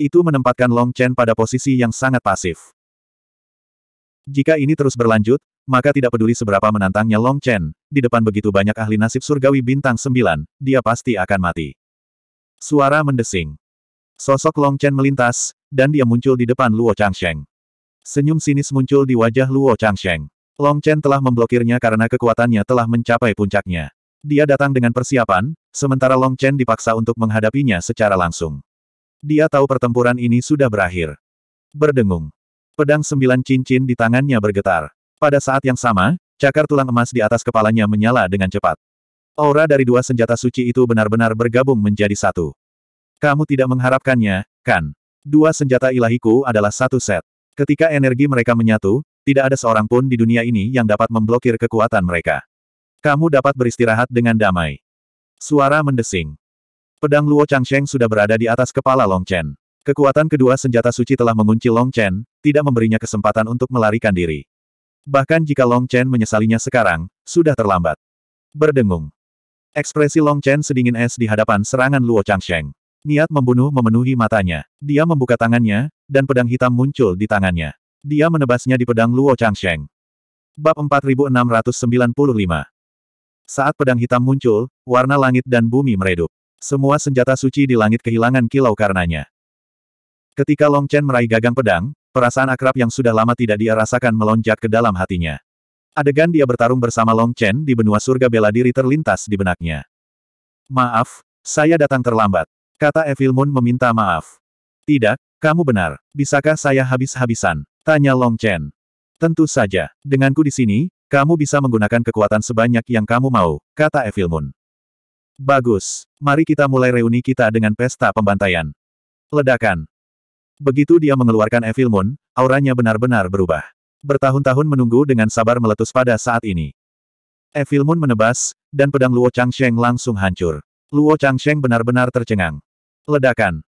[SPEAKER 1] Itu menempatkan Long Chen pada posisi yang sangat pasif. Jika ini terus berlanjut, maka tidak peduli seberapa menantangnya Long Chen, di depan begitu banyak ahli nasib surgawi bintang sembilan, dia pasti akan mati. Suara mendesing. Sosok Long Chen melintas, dan dia muncul di depan Luo Changsheng. Senyum sinis muncul di wajah Luo Changsheng. Long Chen telah memblokirnya karena kekuatannya telah mencapai puncaknya. Dia datang dengan persiapan, sementara Long Chen dipaksa untuk menghadapinya secara langsung. Dia tahu pertempuran ini sudah berakhir. Berdengung. Pedang sembilan cincin di tangannya bergetar. Pada saat yang sama, cakar tulang emas di atas kepalanya menyala dengan cepat. Aura dari dua senjata suci itu benar-benar bergabung menjadi satu. Kamu tidak mengharapkannya, kan? Dua senjata ilahiku adalah satu set. Ketika energi mereka menyatu, tidak ada seorang pun di dunia ini yang dapat memblokir kekuatan mereka. Kamu dapat beristirahat dengan damai. Suara mendesing. Pedang Luo Changsheng sudah berada di atas kepala Long Chen. Kekuatan kedua senjata suci telah mengunci Long Chen, tidak memberinya kesempatan untuk melarikan diri. Bahkan jika Long Chen menyesalinya sekarang, sudah terlambat. Berdengung. Ekspresi Long Chen sedingin es di hadapan serangan Luo Changsheng. Niat membunuh memenuhi matanya. Dia membuka tangannya, dan pedang hitam muncul di tangannya. Dia menebasnya di pedang Luo Changsheng. Bab 4695 Saat pedang hitam muncul, warna langit dan bumi meredup. Semua senjata suci di langit kehilangan kilau karenanya. Ketika Long Chen meraih gagang pedang, perasaan akrab yang sudah lama tidak dia rasakan melonjak ke dalam hatinya. Adegan dia bertarung bersama Long Chen di benua surga bela diri terlintas di benaknya. Maaf, saya datang terlambat. Kata Evil Moon meminta maaf. Tidak, kamu benar. Bisakah saya habis-habisan? Tanya Long Chen. Tentu saja, denganku di sini, kamu bisa menggunakan kekuatan sebanyak yang kamu mau, kata Evil Moon. Bagus, mari kita mulai reuni kita dengan pesta pembantaian. Ledakan. Begitu dia mengeluarkan Evil Moon, auranya benar-benar berubah. Bertahun-tahun menunggu dengan sabar meletus pada saat ini. Evil Moon menebas, dan pedang Luo Changsheng langsung hancur. Luo Changsheng benar-benar tercengang. Ledakan.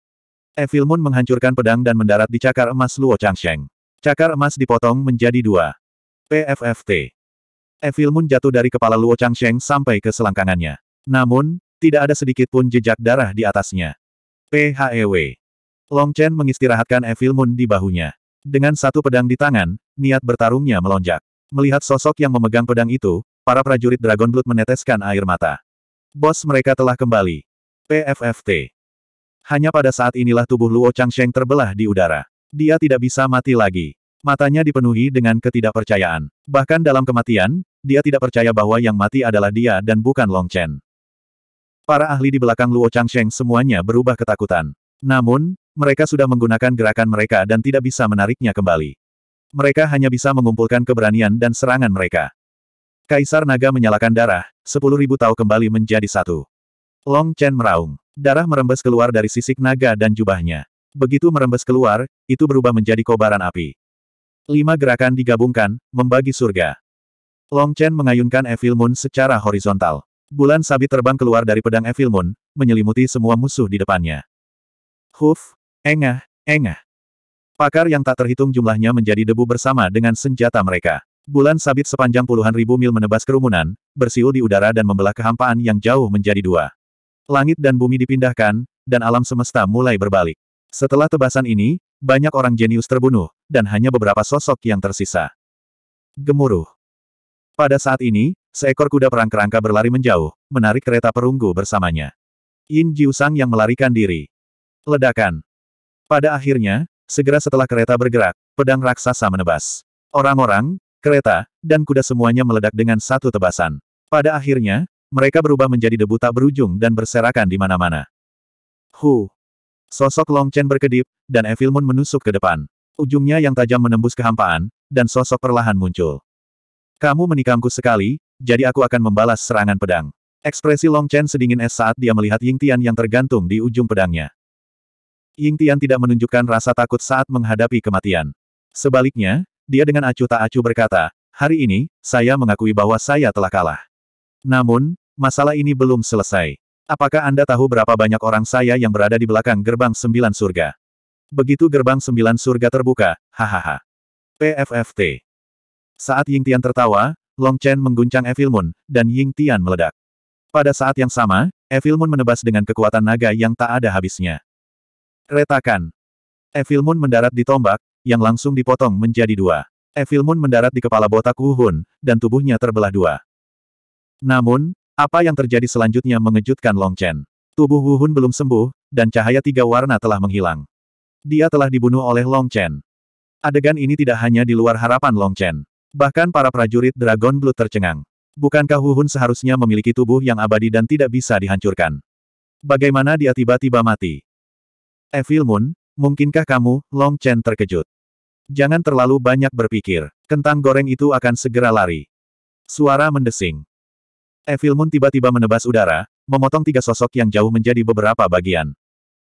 [SPEAKER 1] Evil Moon menghancurkan pedang dan mendarat di cakar emas Luo Changsheng. Cakar emas dipotong menjadi dua. PFFT. Evil Moon jatuh dari kepala Luo Changsheng sampai ke selangkangannya. Namun, tidak ada sedikit pun jejak darah di atasnya. PHEW. Long Chen mengistirahatkan Evil Moon di bahunya. Dengan satu pedang di tangan, niat bertarungnya melonjak. Melihat sosok yang memegang pedang itu, para prajurit Dragon Blood meneteskan air mata. Bos mereka telah kembali. PFFT. Hanya pada saat inilah tubuh Luo Changsheng terbelah di udara. Dia tidak bisa mati lagi. Matanya dipenuhi dengan ketidakpercayaan. Bahkan dalam kematian, dia tidak percaya bahwa yang mati adalah dia dan bukan Long Chen. Para ahli di belakang Luo Changsheng semuanya berubah ketakutan. Namun, mereka sudah menggunakan gerakan mereka dan tidak bisa menariknya kembali. Mereka hanya bisa mengumpulkan keberanian dan serangan mereka. Kaisar Naga menyalakan darah, sepuluh ribu tau kembali menjadi satu. Long Chen meraung. Darah merembes keluar dari sisik naga dan jubahnya. Begitu merembes keluar, itu berubah menjadi kobaran api. Lima gerakan digabungkan, membagi surga. Long Chen mengayunkan Evil Moon secara horizontal. Bulan sabit terbang keluar dari pedang Evil Moon, menyelimuti semua musuh di depannya. Huf, engah, engah. Pakar yang tak terhitung jumlahnya menjadi debu bersama dengan senjata mereka. Bulan sabit sepanjang puluhan ribu mil menebas kerumunan, bersiul di udara dan membelah kehampaan yang jauh menjadi dua. Langit dan bumi dipindahkan, dan alam semesta mulai berbalik. Setelah tebasan ini, banyak orang jenius terbunuh, dan hanya beberapa sosok yang tersisa. Gemuruh. Pada saat ini, seekor kuda perang kerangka berlari menjauh, menarik kereta perunggu bersamanya. Yin Jiusang yang melarikan diri. Ledakan. Pada akhirnya, segera setelah kereta bergerak, pedang raksasa menebas. Orang-orang, kereta, dan kuda semuanya meledak dengan satu tebasan. Pada akhirnya, mereka berubah menjadi debu tak berujung dan berserakan di mana-mana. Huh. Sosok Long Chen berkedip, dan Evil Moon menusuk ke depan. Ujungnya yang tajam menembus kehampaan, dan sosok perlahan muncul. Kamu menikamku sekali, jadi aku akan membalas serangan pedang. Ekspresi Long Chen sedingin es saat dia melihat Ying Tian yang tergantung di ujung pedangnya. Ying Tian tidak menunjukkan rasa takut saat menghadapi kematian. Sebaliknya, dia dengan acuh tak acuh berkata, hari ini, saya mengakui bahwa saya telah kalah. Namun, masalah ini belum selesai. Apakah Anda tahu berapa banyak orang saya yang berada di belakang gerbang sembilan surga? Begitu gerbang sembilan surga terbuka, hahaha. PFFT. Saat Ying Tian tertawa, Long Chen mengguncang Evil Moon, dan Ying Tian meledak. Pada saat yang sama, Evil Moon menebas dengan kekuatan naga yang tak ada habisnya. Retakan. Evil Moon mendarat di tombak, yang langsung dipotong menjadi dua. Evil Moon mendarat di kepala botak Wu Hun, dan tubuhnya terbelah dua. Namun, apa yang terjadi selanjutnya mengejutkan Long Chen. Tubuh Hun belum sembuh, dan cahaya tiga warna telah menghilang. Dia telah dibunuh oleh Long Chen. Adegan ini tidak hanya di luar harapan Long Chen. Bahkan para prajurit Dragon Blood tercengang. Bukankah Hun seharusnya memiliki tubuh yang abadi dan tidak bisa dihancurkan? Bagaimana dia tiba-tiba mati? Evil Moon, mungkinkah kamu, Long Chen terkejut. Jangan terlalu banyak berpikir. Kentang goreng itu akan segera lari. Suara mendesing. Evil Moon tiba-tiba menebas udara, memotong tiga sosok yang jauh menjadi beberapa bagian.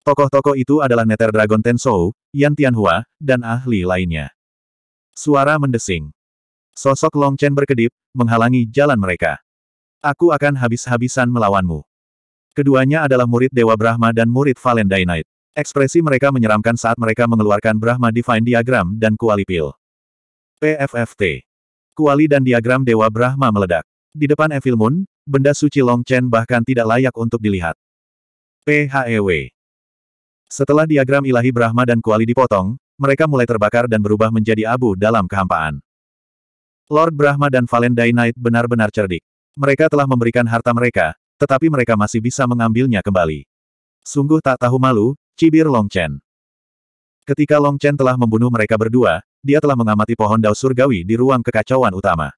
[SPEAKER 1] Tokoh-tokoh itu adalah Nether Dragon Tensou, Yan Tianhua, dan ahli lainnya. Suara mendesing. Sosok Long Chen berkedip, menghalangi jalan mereka. Aku akan habis-habisan melawanmu. Keduanya adalah murid Dewa Brahma dan murid Valendainite. Ekspresi mereka menyeramkan saat mereka mengeluarkan Brahma Divine Diagram dan Kuali Pil. PFFT. Kuali dan diagram Dewa Brahma meledak. Di depan Evil Moon, benda suci Long Chen bahkan tidak layak untuk dilihat. PHEW Setelah diagram ilahi Brahma dan Kuali dipotong, mereka mulai terbakar dan berubah menjadi abu dalam kehampaan. Lord Brahma dan Valentine Knight benar-benar cerdik. Mereka telah memberikan harta mereka, tetapi mereka masih bisa mengambilnya kembali. Sungguh tak tahu malu, cibir Long Chen. Ketika Long Chen telah membunuh mereka berdua, dia telah mengamati pohon dao surgawi di ruang kekacauan utama.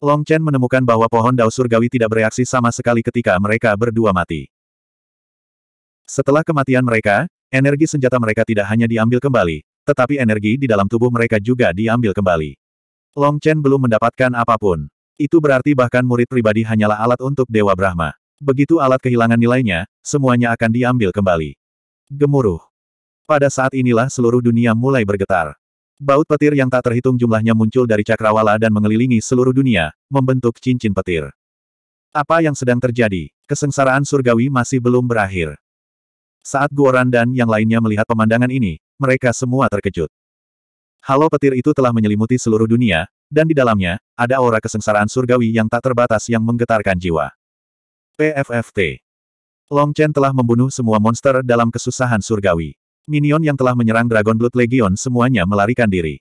[SPEAKER 1] Long Chen menemukan bahwa pohon dao surgawi tidak bereaksi sama sekali ketika mereka berdua mati. Setelah kematian mereka, energi senjata mereka tidak hanya diambil kembali, tetapi energi di dalam tubuh mereka juga diambil kembali. Long Chen belum mendapatkan apapun. Itu berarti bahkan murid pribadi hanyalah alat untuk Dewa Brahma. Begitu alat kehilangan nilainya, semuanya akan diambil kembali. Gemuruh. Pada saat inilah seluruh dunia mulai bergetar. Baut petir yang tak terhitung jumlahnya muncul dari cakrawala dan mengelilingi seluruh dunia, membentuk cincin petir. Apa yang sedang terjadi? Kesengsaraan surgawi masih belum berakhir. Saat Guoran dan yang lainnya melihat pemandangan ini, mereka semua terkejut. Halo petir itu telah menyelimuti seluruh dunia, dan di dalamnya, ada aura kesengsaraan surgawi yang tak terbatas yang menggetarkan jiwa. PFFT Long Chen telah membunuh semua monster dalam kesusahan surgawi. Minion yang telah menyerang Dragon Blood Legion semuanya melarikan diri.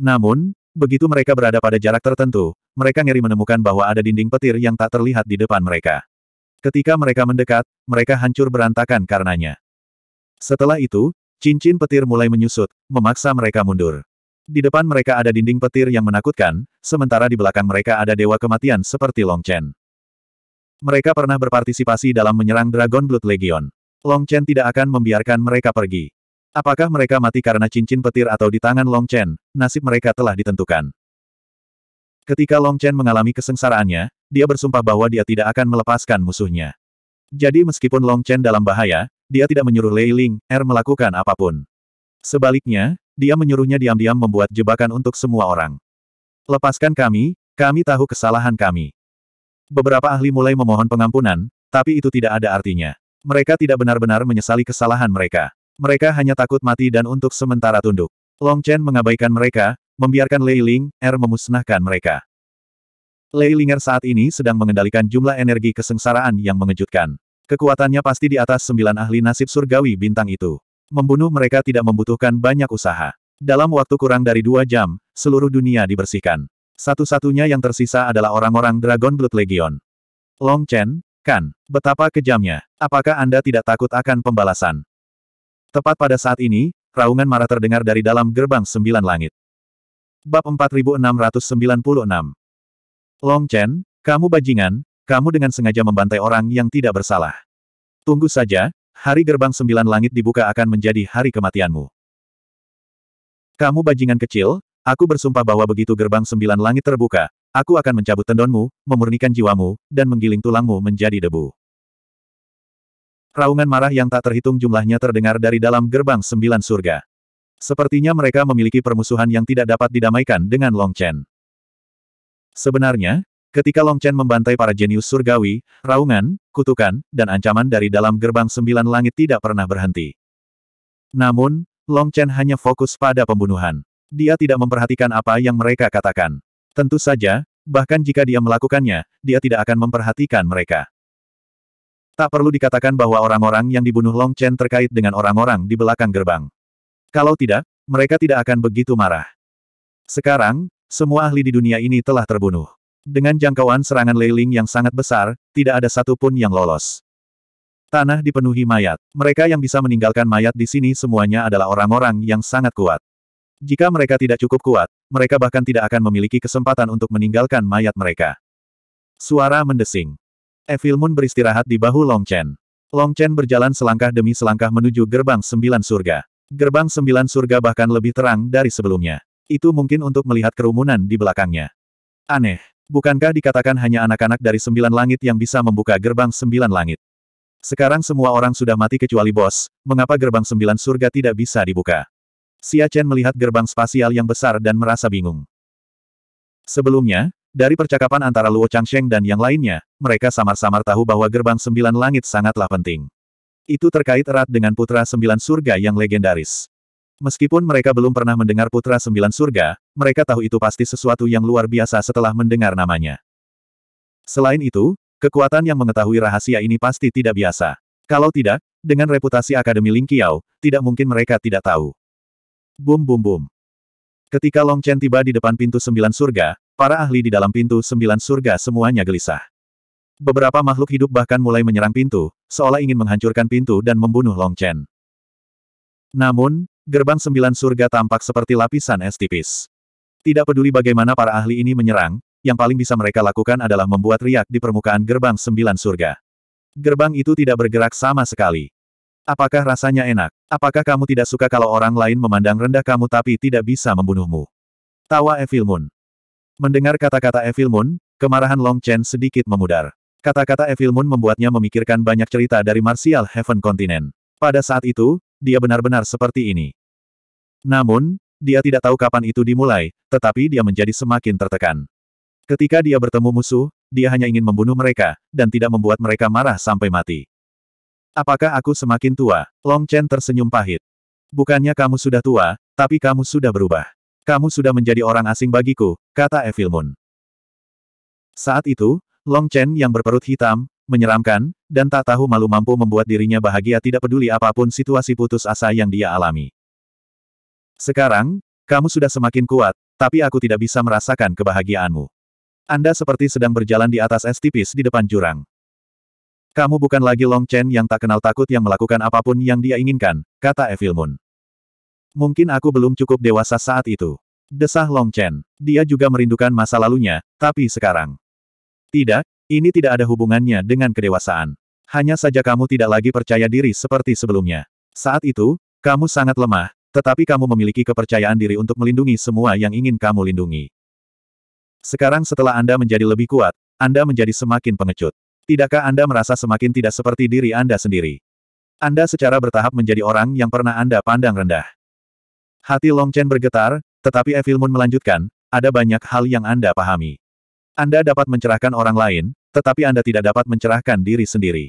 [SPEAKER 1] Namun, begitu mereka berada pada jarak tertentu, mereka ngeri menemukan bahwa ada dinding petir yang tak terlihat di depan mereka. Ketika mereka mendekat, mereka hancur berantakan karenanya. Setelah itu, cincin petir mulai menyusut, memaksa mereka mundur. Di depan mereka ada dinding petir yang menakutkan, sementara di belakang mereka ada dewa kematian seperti Long Chen. Mereka pernah berpartisipasi dalam menyerang Dragon Blood Legion. Long Chen tidak akan membiarkan mereka pergi. Apakah mereka mati karena cincin petir atau di tangan Long Chen, nasib mereka telah ditentukan. Ketika Long Chen mengalami kesengsaraannya, dia bersumpah bahwa dia tidak akan melepaskan musuhnya. Jadi meskipun Long Chen dalam bahaya, dia tidak menyuruh Lei Ling, Er melakukan apapun. Sebaliknya, dia menyuruhnya diam-diam membuat jebakan untuk semua orang. Lepaskan kami, kami tahu kesalahan kami. Beberapa ahli mulai memohon pengampunan, tapi itu tidak ada artinya. Mereka tidak benar-benar menyesali kesalahan mereka. Mereka hanya takut mati dan untuk sementara tunduk. Long Chen mengabaikan mereka, membiarkan Lei Ling, Er memusnahkan mereka. Lei Er saat ini sedang mengendalikan jumlah energi kesengsaraan yang mengejutkan. Kekuatannya pasti di atas sembilan ahli nasib surgawi bintang itu. Membunuh mereka tidak membutuhkan banyak usaha. Dalam waktu kurang dari dua jam, seluruh dunia dibersihkan. Satu-satunya yang tersisa adalah orang-orang Dragon Blood Legion. Long Chen, Kan, betapa kejamnya. Apakah Anda tidak takut akan pembalasan? Tepat pada saat ini, raungan marah terdengar dari dalam gerbang sembilan langit. Bab 4696 Long Chen, kamu bajingan, kamu dengan sengaja membantai orang yang tidak bersalah. Tunggu saja, hari gerbang sembilan langit dibuka akan menjadi hari kematianmu. Kamu bajingan kecil, aku bersumpah bahwa begitu gerbang sembilan langit terbuka, Aku akan mencabut tendonmu, memurnikan jiwamu, dan menggiling tulangmu menjadi debu. Raungan marah yang tak terhitung jumlahnya terdengar dari dalam gerbang sembilan surga. Sepertinya mereka memiliki permusuhan yang tidak dapat didamaikan dengan Long Chen. Sebenarnya, ketika Long Chen membantai para jenius surgawi, raungan, kutukan, dan ancaman dari dalam gerbang sembilan langit tidak pernah berhenti. Namun, Long Chen hanya fokus pada pembunuhan. Dia tidak memperhatikan apa yang mereka katakan. Tentu saja, bahkan jika dia melakukannya, dia tidak akan memperhatikan mereka. Tak perlu dikatakan bahwa orang-orang yang dibunuh Long Chen terkait dengan orang-orang di belakang gerbang. Kalau tidak, mereka tidak akan begitu marah. Sekarang, semua ahli di dunia ini telah terbunuh. Dengan jangkauan serangan Leiling yang sangat besar, tidak ada satupun yang lolos. Tanah dipenuhi mayat. Mereka yang bisa meninggalkan mayat di sini semuanya adalah orang-orang yang sangat kuat. Jika mereka tidak cukup kuat, mereka bahkan tidak akan memiliki kesempatan untuk meninggalkan mayat mereka. Suara mendesing. Evil Moon beristirahat di bahu Long Chen. Long Chen berjalan selangkah demi selangkah menuju gerbang sembilan surga. Gerbang sembilan surga bahkan lebih terang dari sebelumnya. Itu mungkin untuk melihat kerumunan di belakangnya. Aneh. Bukankah dikatakan hanya anak-anak dari sembilan langit yang bisa membuka gerbang sembilan langit? Sekarang semua orang sudah mati kecuali bos, mengapa gerbang sembilan surga tidak bisa dibuka? Xia Chen melihat gerbang spasial yang besar dan merasa bingung. Sebelumnya, dari percakapan antara Luo Changsheng dan yang lainnya, mereka samar-samar tahu bahwa gerbang sembilan langit sangatlah penting. Itu terkait erat dengan putra sembilan surga yang legendaris. Meskipun mereka belum pernah mendengar putra sembilan surga, mereka tahu itu pasti sesuatu yang luar biasa setelah mendengar namanya. Selain itu, kekuatan yang mengetahui rahasia ini pasti tidak biasa. Kalau tidak, dengan reputasi Akademi Lingqiao, tidak mungkin mereka tidak tahu. Bum bum bum. Ketika Long Chen tiba di depan pintu sembilan surga, para ahli di dalam pintu sembilan surga semuanya gelisah. Beberapa makhluk hidup bahkan mulai menyerang pintu, seolah ingin menghancurkan pintu dan membunuh Long Chen. Namun, gerbang sembilan surga tampak seperti lapisan es tipis. Tidak peduli bagaimana para ahli ini menyerang, yang paling bisa mereka lakukan adalah membuat riak di permukaan gerbang sembilan surga. Gerbang itu tidak bergerak sama sekali. Apakah rasanya enak? Apakah kamu tidak suka kalau orang lain memandang rendah kamu tapi tidak bisa membunuhmu? Tawa Evil Moon. Mendengar kata-kata Evil Moon, kemarahan Long Chen sedikit memudar. Kata-kata Evil Moon membuatnya memikirkan banyak cerita dari Martial Heaven Continent. Pada saat itu, dia benar-benar seperti ini. Namun, dia tidak tahu kapan itu dimulai, tetapi dia menjadi semakin tertekan. Ketika dia bertemu musuh, dia hanya ingin membunuh mereka, dan tidak membuat mereka marah sampai mati. Apakah aku semakin tua? Long Chen tersenyum pahit. Bukannya kamu sudah tua, tapi kamu sudah berubah. Kamu sudah menjadi orang asing bagiku, kata Evil Moon. Saat itu, Long Chen yang berperut hitam, menyeramkan, dan tak tahu malu mampu membuat dirinya bahagia tidak peduli apapun situasi putus asa yang dia alami. Sekarang, kamu sudah semakin kuat, tapi aku tidak bisa merasakan kebahagiaanmu. Anda seperti sedang berjalan di atas es tipis di depan jurang. Kamu bukan lagi Long Chen yang tak kenal takut yang melakukan apapun yang dia inginkan, kata Evil Moon. Mungkin aku belum cukup dewasa saat itu. Desah Long Chen. Dia juga merindukan masa lalunya, tapi sekarang. Tidak, ini tidak ada hubungannya dengan kedewasaan. Hanya saja kamu tidak lagi percaya diri seperti sebelumnya. Saat itu, kamu sangat lemah, tetapi kamu memiliki kepercayaan diri untuk melindungi semua yang ingin kamu lindungi. Sekarang setelah Anda menjadi lebih kuat, Anda menjadi semakin pengecut. Tidakkah Anda merasa semakin tidak seperti diri Anda sendiri? Anda secara bertahap menjadi orang yang pernah Anda pandang rendah. Hati Long Chen bergetar, tetapi Evil Moon melanjutkan, ada banyak hal yang Anda pahami. Anda dapat mencerahkan orang lain, tetapi Anda tidak dapat mencerahkan diri sendiri.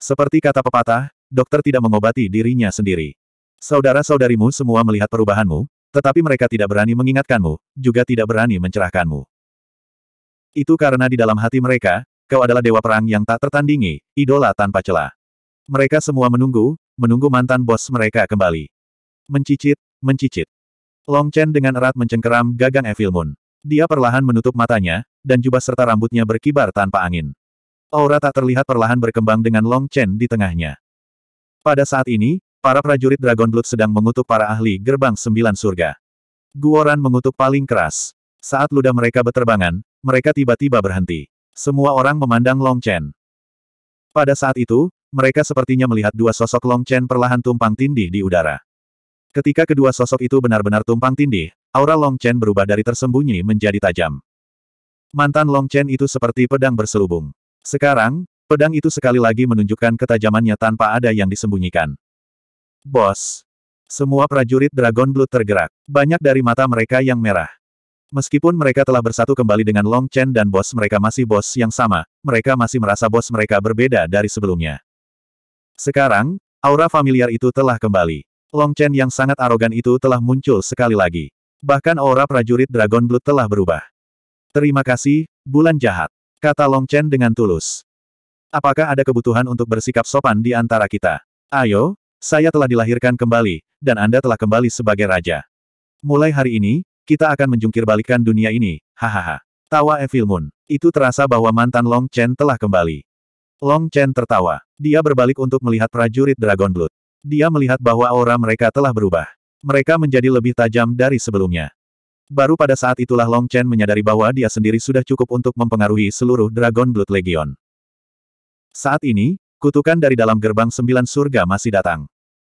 [SPEAKER 1] Seperti kata pepatah, dokter tidak mengobati dirinya sendiri. Saudara-saudarimu semua melihat perubahanmu, tetapi mereka tidak berani mengingatkanmu, juga tidak berani mencerahkanmu. Itu karena di dalam hati mereka, kau adalah dewa perang yang tak tertandingi, idola tanpa celah. Mereka semua menunggu, menunggu mantan bos mereka kembali. Mencicit, mencicit. Long Chen dengan erat mencengkeram gagang Evil Moon. Dia perlahan menutup matanya, dan jubah serta rambutnya berkibar tanpa angin. Aura tak terlihat perlahan berkembang dengan Long Chen di tengahnya. Pada saat ini, para prajurit Dragon Blood sedang mengutuk para ahli gerbang sembilan surga. Guoran mengutuk paling keras. Saat ludah mereka berterbangan, mereka tiba-tiba berhenti. Semua orang memandang Long Chen. Pada saat itu, mereka sepertinya melihat dua sosok Long Chen perlahan tumpang tindih di udara. Ketika kedua sosok itu benar-benar tumpang tindih, aura Long Chen berubah dari tersembunyi menjadi tajam. Mantan Long Chen itu seperti pedang berselubung. Sekarang, pedang itu sekali lagi menunjukkan ketajamannya tanpa ada yang disembunyikan. Bos. Semua prajurit Dragon Blood tergerak. Banyak dari mata mereka yang merah. Meskipun mereka telah bersatu kembali dengan Long Chen dan bos mereka masih bos yang sama, mereka masih merasa bos mereka berbeda dari sebelumnya. Sekarang, aura familiar itu telah kembali. Long Chen yang sangat arogan itu telah muncul sekali lagi. Bahkan aura prajurit Dragon Blood telah berubah. Terima kasih, bulan jahat. Kata Long Chen dengan tulus. Apakah ada kebutuhan untuk bersikap sopan di antara kita? Ayo, saya telah dilahirkan kembali, dan Anda telah kembali sebagai raja. Mulai hari ini, kita akan menjungkir balikan dunia ini, hahaha. Tawa Evil Moon. Itu terasa bahwa mantan Long Chen telah kembali. Long Chen tertawa. Dia berbalik untuk melihat prajurit Dragon Blood. Dia melihat bahwa aura mereka telah berubah. Mereka menjadi lebih tajam dari sebelumnya. Baru pada saat itulah Long Chen menyadari bahwa dia sendiri sudah cukup untuk mempengaruhi seluruh Dragon Blood Legion. Saat ini, kutukan dari dalam gerbang sembilan surga masih datang.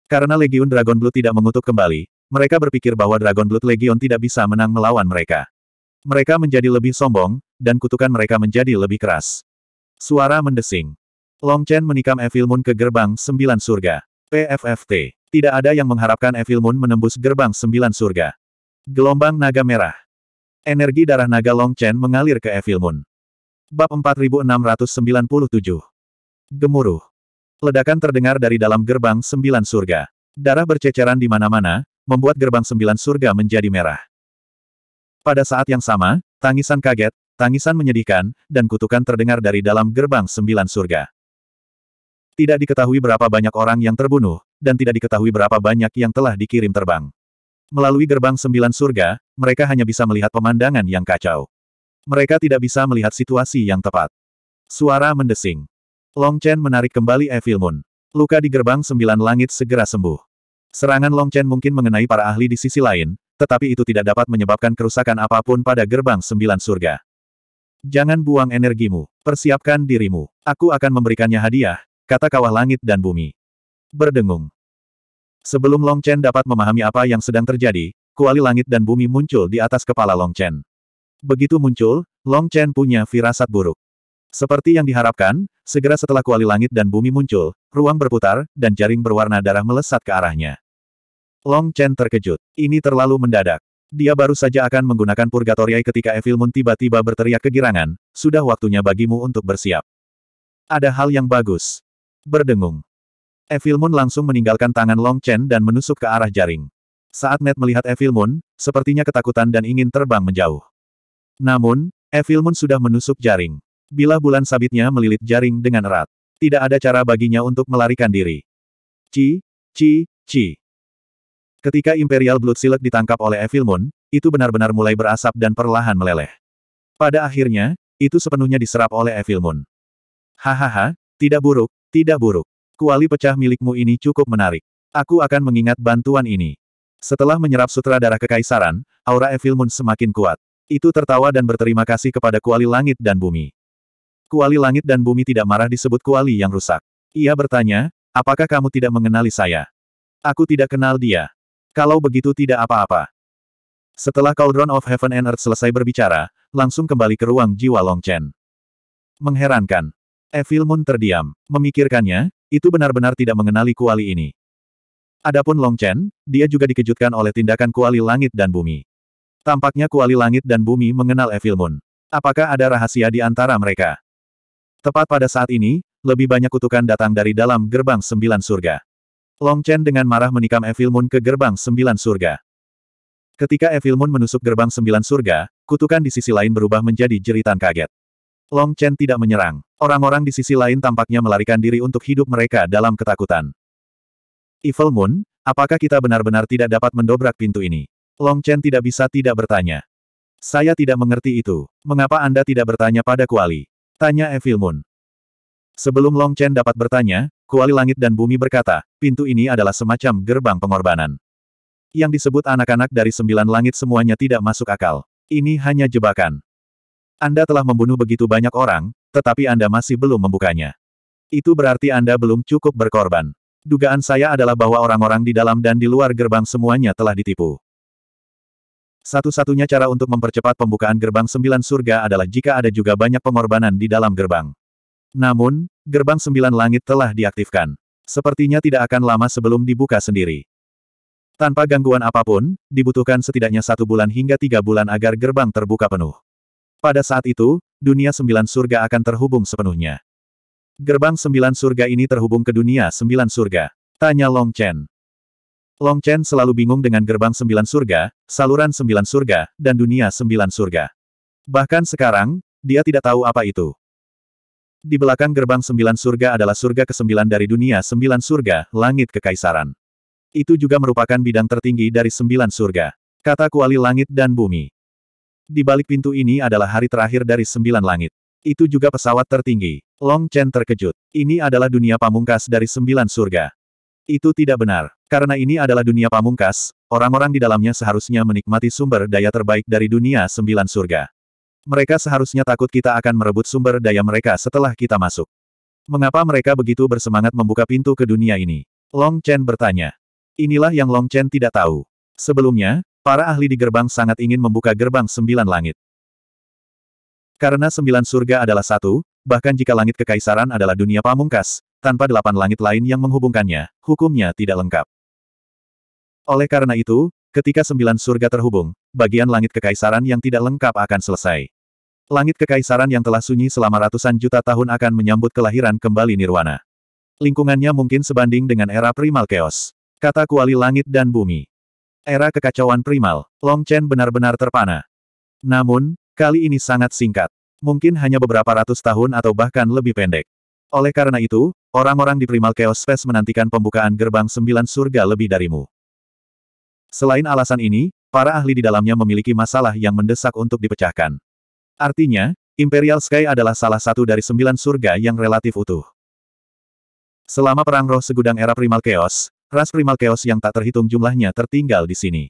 [SPEAKER 1] Karena Legion Dragon Blood tidak mengutuk kembali, mereka berpikir bahwa Dragon Blood Legion tidak bisa menang melawan mereka. Mereka menjadi lebih sombong, dan kutukan mereka menjadi lebih keras. Suara mendesing. Long Chen menikam Evil Moon ke gerbang sembilan surga. PFFT. Tidak ada yang mengharapkan Evil Moon menembus gerbang sembilan surga. Gelombang naga merah. Energi darah naga Long Chen mengalir ke Evil Moon. Bab 4697. Gemuruh. Ledakan terdengar dari dalam gerbang sembilan surga. Darah berceceran di mana-mana, membuat gerbang sembilan surga menjadi merah. Pada saat yang sama, tangisan kaget, tangisan menyedihkan, dan kutukan terdengar dari dalam gerbang sembilan surga. Tidak diketahui berapa banyak orang yang terbunuh, dan tidak diketahui berapa banyak yang telah dikirim terbang. Melalui gerbang sembilan surga, mereka hanya bisa melihat pemandangan yang kacau. Mereka tidak bisa melihat situasi yang tepat. Suara mendesing. Long Chen menarik kembali Evil Moon. Luka di gerbang sembilan langit segera sembuh. Serangan Long Chen mungkin mengenai para ahli di sisi lain, tetapi itu tidak dapat menyebabkan kerusakan apapun pada gerbang sembilan surga. Jangan buang energimu, persiapkan dirimu. Aku akan memberikannya hadiah, kata kawah langit dan bumi. Berdengung. Sebelum Long Chen dapat memahami apa yang sedang terjadi, kuali langit dan bumi muncul di atas kepala Long Chen. Begitu muncul, Long Chen punya firasat buruk. Seperti yang diharapkan, segera setelah kuali langit dan bumi muncul, ruang berputar, dan jaring berwarna darah melesat ke arahnya. Long Chen terkejut. Ini terlalu mendadak. Dia baru saja akan menggunakan Purgatoriai ketika Evil Moon tiba-tiba berteriak kegirangan, sudah waktunya bagimu untuk bersiap. Ada hal yang bagus. Berdengung. Evil Moon langsung meninggalkan tangan Long Chen dan menusuk ke arah jaring. Saat Ned melihat Evil Moon, sepertinya ketakutan dan ingin terbang menjauh. Namun, Evil Moon sudah menusuk jaring. Bila bulan sabitnya melilit jaring dengan erat, tidak ada cara baginya untuk melarikan diri. Ci, ci, ci. Ketika Imperial Blood Silk ditangkap oleh Evil Moon, itu benar-benar mulai berasap dan perlahan meleleh. Pada akhirnya, itu sepenuhnya diserap oleh Evil Moon. Hahaha, tidak buruk, tidak buruk. Kuali pecah milikmu ini cukup menarik. Aku akan mengingat bantuan ini. Setelah menyerap sutra darah kekaisaran, aura Evil Moon semakin kuat. Itu tertawa dan berterima kasih kepada kuali langit dan bumi. Kuali langit dan bumi tidak marah disebut kuali yang rusak. Ia bertanya, apakah kamu tidak mengenali saya? Aku tidak kenal dia. Kalau begitu tidak apa-apa. Setelah Cauldron of Heaven and Earth selesai berbicara, langsung kembali ke ruang jiwa Long Chen. Mengherankan. Evil Moon terdiam. Memikirkannya, itu benar-benar tidak mengenali kuali ini. Adapun Long Chen, dia juga dikejutkan oleh tindakan kuali langit dan bumi. Tampaknya kuali langit dan bumi mengenal Evil Moon. Apakah ada rahasia di antara mereka? Tepat pada saat ini, lebih banyak kutukan datang dari dalam gerbang sembilan surga. Long Chen dengan marah menikam Evil Moon ke gerbang sembilan surga. Ketika Evil Moon menusuk gerbang sembilan surga, kutukan di sisi lain berubah menjadi jeritan kaget. Long Chen tidak menyerang. Orang-orang di sisi lain tampaknya melarikan diri untuk hidup mereka dalam ketakutan. Evil Moon, apakah kita benar-benar tidak dapat mendobrak pintu ini? Long Chen tidak bisa tidak bertanya. Saya tidak mengerti itu. Mengapa Anda tidak bertanya pada Kuali? Tanya Evil Moon. Sebelum Long Chen dapat bertanya, Kuali langit dan bumi berkata, pintu ini adalah semacam gerbang pengorbanan. Yang disebut anak-anak dari sembilan langit semuanya tidak masuk akal. Ini hanya jebakan. Anda telah membunuh begitu banyak orang, tetapi Anda masih belum membukanya. Itu berarti Anda belum cukup berkorban. Dugaan saya adalah bahwa orang-orang di dalam dan di luar gerbang semuanya telah ditipu. Satu-satunya cara untuk mempercepat pembukaan gerbang sembilan surga adalah jika ada juga banyak pengorbanan di dalam gerbang. Namun, Gerbang sembilan langit telah diaktifkan. Sepertinya tidak akan lama sebelum dibuka sendiri. Tanpa gangguan apapun, dibutuhkan setidaknya satu bulan hingga tiga bulan agar gerbang terbuka penuh. Pada saat itu, dunia sembilan surga akan terhubung sepenuhnya. Gerbang sembilan surga ini terhubung ke dunia sembilan surga. Tanya Long Chen. Long Chen selalu bingung dengan gerbang sembilan surga, saluran sembilan surga, dan dunia sembilan surga. Bahkan sekarang, dia tidak tahu apa itu. Di belakang gerbang sembilan surga adalah surga ke-9 dari dunia sembilan surga, langit kekaisaran. Itu juga merupakan bidang tertinggi dari sembilan surga. Kata kuali langit dan bumi. Di balik pintu ini adalah hari terakhir dari sembilan langit. Itu juga pesawat tertinggi. Long Chen terkejut. Ini adalah dunia pamungkas dari sembilan surga. Itu tidak benar. Karena ini adalah dunia pamungkas, orang-orang di dalamnya seharusnya menikmati sumber daya terbaik dari dunia sembilan surga. Mereka seharusnya takut kita akan merebut sumber daya mereka setelah kita masuk. Mengapa mereka begitu bersemangat membuka pintu ke dunia ini? Long Chen bertanya. Inilah yang Long Chen tidak tahu. Sebelumnya, para ahli di gerbang sangat ingin membuka gerbang sembilan langit. Karena sembilan surga adalah satu, bahkan jika langit kekaisaran adalah dunia pamungkas, tanpa delapan langit lain yang menghubungkannya, hukumnya tidak lengkap. Oleh karena itu, ketika sembilan surga terhubung, bagian langit kekaisaran yang tidak lengkap akan selesai. Langit kekaisaran yang telah sunyi selama ratusan juta tahun akan menyambut kelahiran kembali Nirwana. Lingkungannya mungkin sebanding dengan era primal chaos. Kata kuali langit dan bumi. Era kekacauan primal, Long Chen benar-benar terpana. Namun, kali ini sangat singkat. Mungkin hanya beberapa ratus tahun atau bahkan lebih pendek. Oleh karena itu, orang-orang di Primal Chaos Space menantikan pembukaan gerbang sembilan surga lebih darimu. Selain alasan ini, para ahli di dalamnya memiliki masalah yang mendesak untuk dipecahkan. Artinya, Imperial Sky adalah salah satu dari sembilan surga yang relatif utuh. Selama Perang Roh Segudang Era Primal Chaos, ras Primal Chaos yang tak terhitung jumlahnya tertinggal di sini.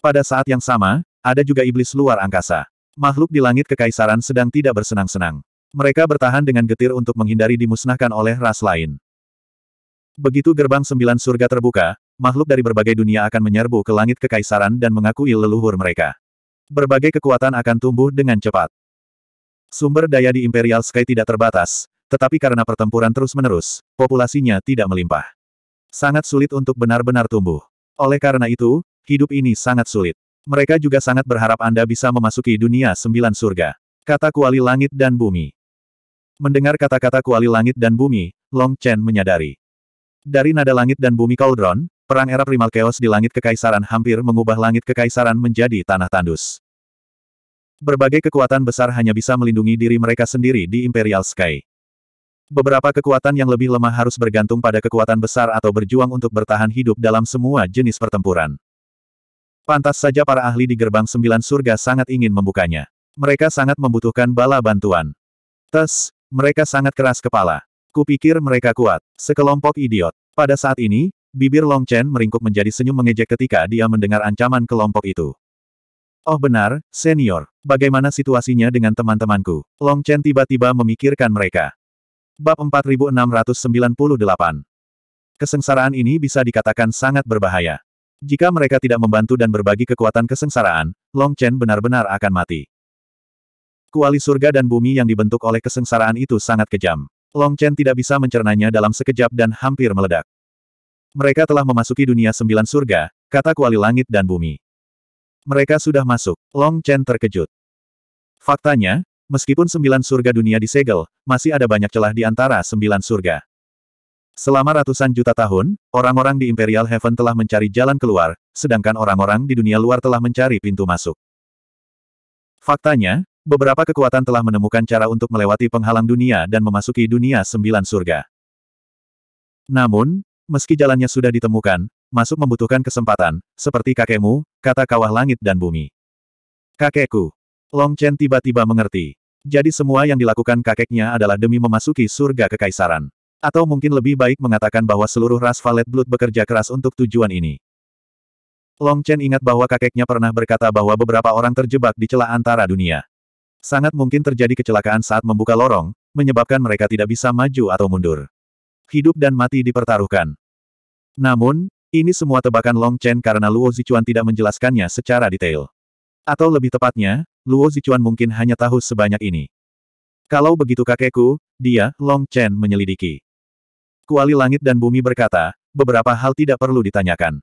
[SPEAKER 1] Pada saat yang sama, ada juga iblis luar angkasa. Makhluk di langit kekaisaran sedang tidak bersenang-senang. Mereka bertahan dengan getir untuk menghindari dimusnahkan oleh ras lain. Begitu gerbang sembilan surga terbuka, makhluk dari berbagai dunia akan menyerbu ke langit kekaisaran dan mengakui leluhur mereka. Berbagai kekuatan akan tumbuh dengan cepat. Sumber daya di Imperial Sky tidak terbatas, tetapi karena pertempuran terus-menerus, populasinya tidak melimpah. Sangat sulit untuk benar-benar tumbuh. Oleh karena itu, hidup ini sangat sulit. Mereka juga sangat berharap Anda bisa memasuki dunia sembilan surga. Kata kuali langit dan bumi. Mendengar kata-kata kuali langit dan bumi, Long Chen menyadari. Dari nada langit dan bumi Cauldron, perang era primal chaos di langit kekaisaran hampir mengubah langit kekaisaran menjadi tanah tandus. Berbagai kekuatan besar hanya bisa melindungi diri mereka sendiri di Imperial Sky. Beberapa kekuatan yang lebih lemah harus bergantung pada kekuatan besar atau berjuang untuk bertahan hidup dalam semua jenis pertempuran. Pantas saja para ahli di gerbang sembilan surga sangat ingin membukanya. Mereka sangat membutuhkan bala bantuan. Tes, mereka sangat keras kepala. Kupikir mereka kuat. Sekelompok idiot. Pada saat ini, bibir Long Chen meringkuk menjadi senyum mengejek ketika dia mendengar ancaman kelompok itu. Oh benar, senior. Bagaimana situasinya dengan teman-temanku? Long Chen tiba-tiba memikirkan mereka. Bab 4698 Kesengsaraan ini bisa dikatakan sangat berbahaya. Jika mereka tidak membantu dan berbagi kekuatan kesengsaraan, Long Chen benar-benar akan mati. Kuali surga dan bumi yang dibentuk oleh kesengsaraan itu sangat kejam. Long Chen tidak bisa mencernanya dalam sekejap dan hampir meledak. Mereka telah memasuki dunia sembilan surga, kata kuali langit dan bumi. Mereka sudah masuk. Long Chen terkejut. Faktanya, meskipun sembilan surga dunia disegel, masih ada banyak celah di antara sembilan surga. Selama ratusan juta tahun, orang-orang di Imperial Heaven telah mencari jalan keluar, sedangkan orang-orang di dunia luar telah mencari pintu masuk. Faktanya, beberapa kekuatan telah menemukan cara untuk melewati penghalang dunia dan memasuki dunia sembilan surga. Namun, meski jalannya sudah ditemukan, masuk membutuhkan kesempatan, seperti kakekmu, kata kawah langit dan bumi. Kakekku. Long Chen tiba-tiba mengerti. Jadi semua yang dilakukan kakeknya adalah demi memasuki surga kekaisaran. Atau mungkin lebih baik mengatakan bahwa seluruh ras Valet Blood bekerja keras untuk tujuan ini. Long Chen ingat bahwa kakeknya pernah berkata bahwa beberapa orang terjebak di celah antara dunia. Sangat mungkin terjadi kecelakaan saat membuka lorong, menyebabkan mereka tidak bisa maju atau mundur. Hidup dan mati dipertaruhkan. Namun, ini semua tebakan Long Chen karena Luo Zichuan tidak menjelaskannya secara detail. Atau lebih tepatnya, Luo Zichuan mungkin hanya tahu sebanyak ini. Kalau begitu kakekku, dia, Long Chen menyelidiki. Kuali langit dan bumi berkata, beberapa hal tidak perlu ditanyakan.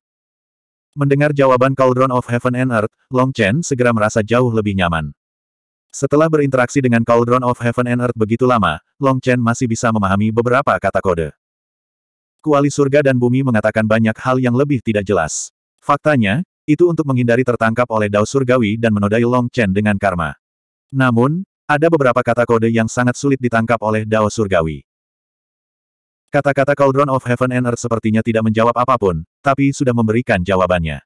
[SPEAKER 1] Mendengar jawaban Cauldron of Heaven and Earth, Long Chen segera merasa jauh lebih nyaman. Setelah berinteraksi dengan Cauldron of Heaven and Earth begitu lama, Long Chen masih bisa memahami beberapa kata kode. Kuali surga dan bumi mengatakan banyak hal yang lebih tidak jelas. Faktanya, itu untuk menghindari tertangkap oleh Dao Surgawi dan menodai Long Chen dengan karma. Namun, ada beberapa kata kode yang sangat sulit ditangkap oleh Dao Surgawi. Kata-kata Cauldron of Heaven and Earth sepertinya tidak menjawab apapun, tapi sudah memberikan jawabannya.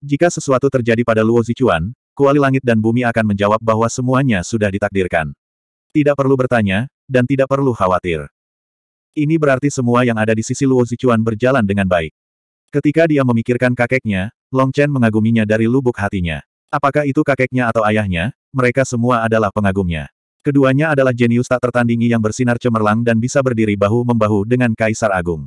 [SPEAKER 1] Jika sesuatu terjadi pada Luo Zichuan, kuali langit dan bumi akan menjawab bahwa semuanya sudah ditakdirkan. Tidak perlu bertanya, dan tidak perlu khawatir. Ini berarti semua yang ada di sisi Luo Zichuan berjalan dengan baik. Ketika dia memikirkan kakeknya, Long Chen mengaguminya dari lubuk hatinya. Apakah itu kakeknya atau ayahnya, mereka semua adalah pengagumnya. Keduanya adalah jenius tak tertandingi yang bersinar cemerlang dan bisa berdiri bahu-membahu dengan Kaisar Agung.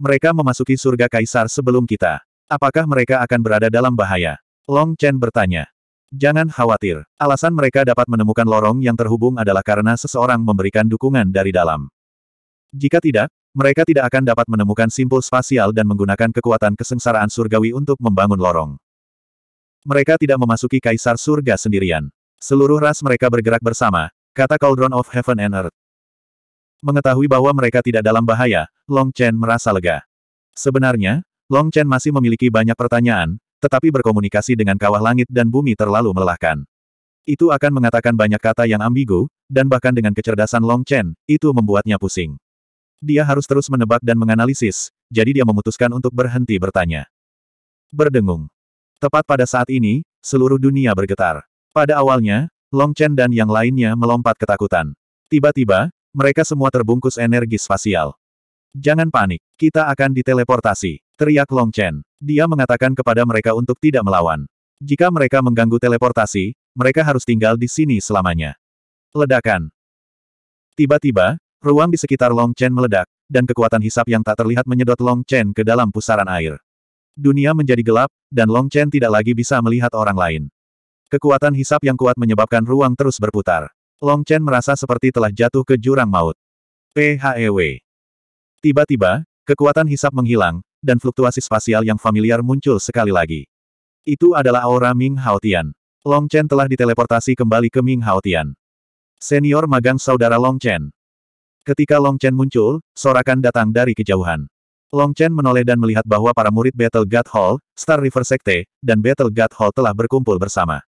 [SPEAKER 1] Mereka memasuki surga Kaisar sebelum kita. Apakah mereka akan berada dalam bahaya? Long Chen bertanya. Jangan khawatir, alasan mereka dapat menemukan lorong yang terhubung adalah karena seseorang memberikan dukungan dari dalam. Jika tidak, mereka tidak akan dapat menemukan simpul spasial dan menggunakan kekuatan kesengsaraan surgawi untuk membangun lorong. Mereka tidak memasuki kaisar surga sendirian. Seluruh ras mereka bergerak bersama, kata Cauldron of Heaven and Earth. Mengetahui bahwa mereka tidak dalam bahaya, Long Chen merasa lega. Sebenarnya, Long Chen masih memiliki banyak pertanyaan, tetapi berkomunikasi dengan kawah langit dan bumi terlalu melelahkan. Itu akan mengatakan banyak kata yang ambigu, dan bahkan dengan kecerdasan Long Chen, itu membuatnya pusing. Dia harus terus menebak dan menganalisis, jadi dia memutuskan untuk berhenti bertanya. Berdengung. Tepat pada saat ini, seluruh dunia bergetar. Pada awalnya, Long Chen dan yang lainnya melompat ketakutan. Tiba-tiba, mereka semua terbungkus energi spasial. Jangan panik, kita akan diteleportasi, teriak Long Chen. Dia mengatakan kepada mereka untuk tidak melawan. Jika mereka mengganggu teleportasi, mereka harus tinggal di sini selamanya. Ledakan. Tiba-tiba, Ruang di sekitar Long Chen meledak, dan kekuatan hisap yang tak terlihat menyedot Long Chen ke dalam pusaran air. Dunia menjadi gelap, dan Long Chen tidak lagi bisa melihat orang lain. Kekuatan hisap yang kuat menyebabkan ruang terus berputar. Long Chen merasa seperti telah jatuh ke jurang maut. PHEW. Tiba-tiba, kekuatan hisap menghilang, dan fluktuasi spasial yang familiar muncul sekali lagi. Itu adalah aura Ming Haotian. Long Chen telah diteleportasi kembali ke Ming Haotian. Senior magang saudara Long Chen. Ketika Long Chen muncul, sorakan datang dari kejauhan. Long Chen menoleh dan melihat bahwa para murid Battle God Hall, Star River Sekte, dan Battle God Hall telah berkumpul bersama.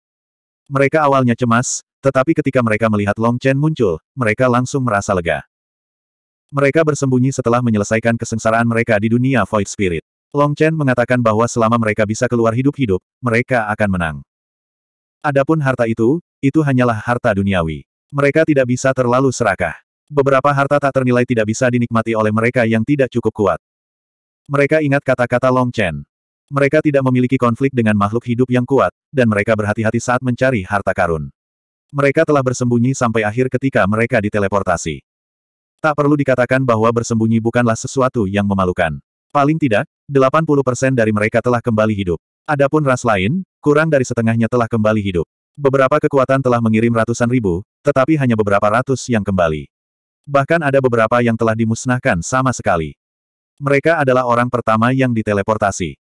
[SPEAKER 1] Mereka awalnya cemas, tetapi ketika mereka melihat Long Chen muncul, mereka langsung merasa lega. Mereka bersembunyi setelah menyelesaikan kesengsaraan mereka di dunia Void Spirit. Long Chen mengatakan bahwa selama mereka bisa keluar hidup-hidup, mereka akan menang. Adapun harta itu, itu hanyalah harta duniawi. Mereka tidak bisa terlalu serakah. Beberapa harta tak ternilai tidak bisa dinikmati oleh mereka yang tidak cukup kuat. Mereka ingat kata-kata Long Chen. Mereka tidak memiliki konflik dengan makhluk hidup yang kuat, dan mereka berhati-hati saat mencari harta karun. Mereka telah bersembunyi sampai akhir ketika mereka diteleportasi. Tak perlu dikatakan bahwa bersembunyi bukanlah sesuatu yang memalukan. Paling tidak, 80% dari mereka telah kembali hidup. Adapun ras lain, kurang dari setengahnya telah kembali hidup. Beberapa kekuatan telah mengirim ratusan ribu, tetapi hanya beberapa ratus yang kembali. Bahkan ada beberapa yang telah dimusnahkan sama sekali. Mereka adalah orang pertama yang diteleportasi.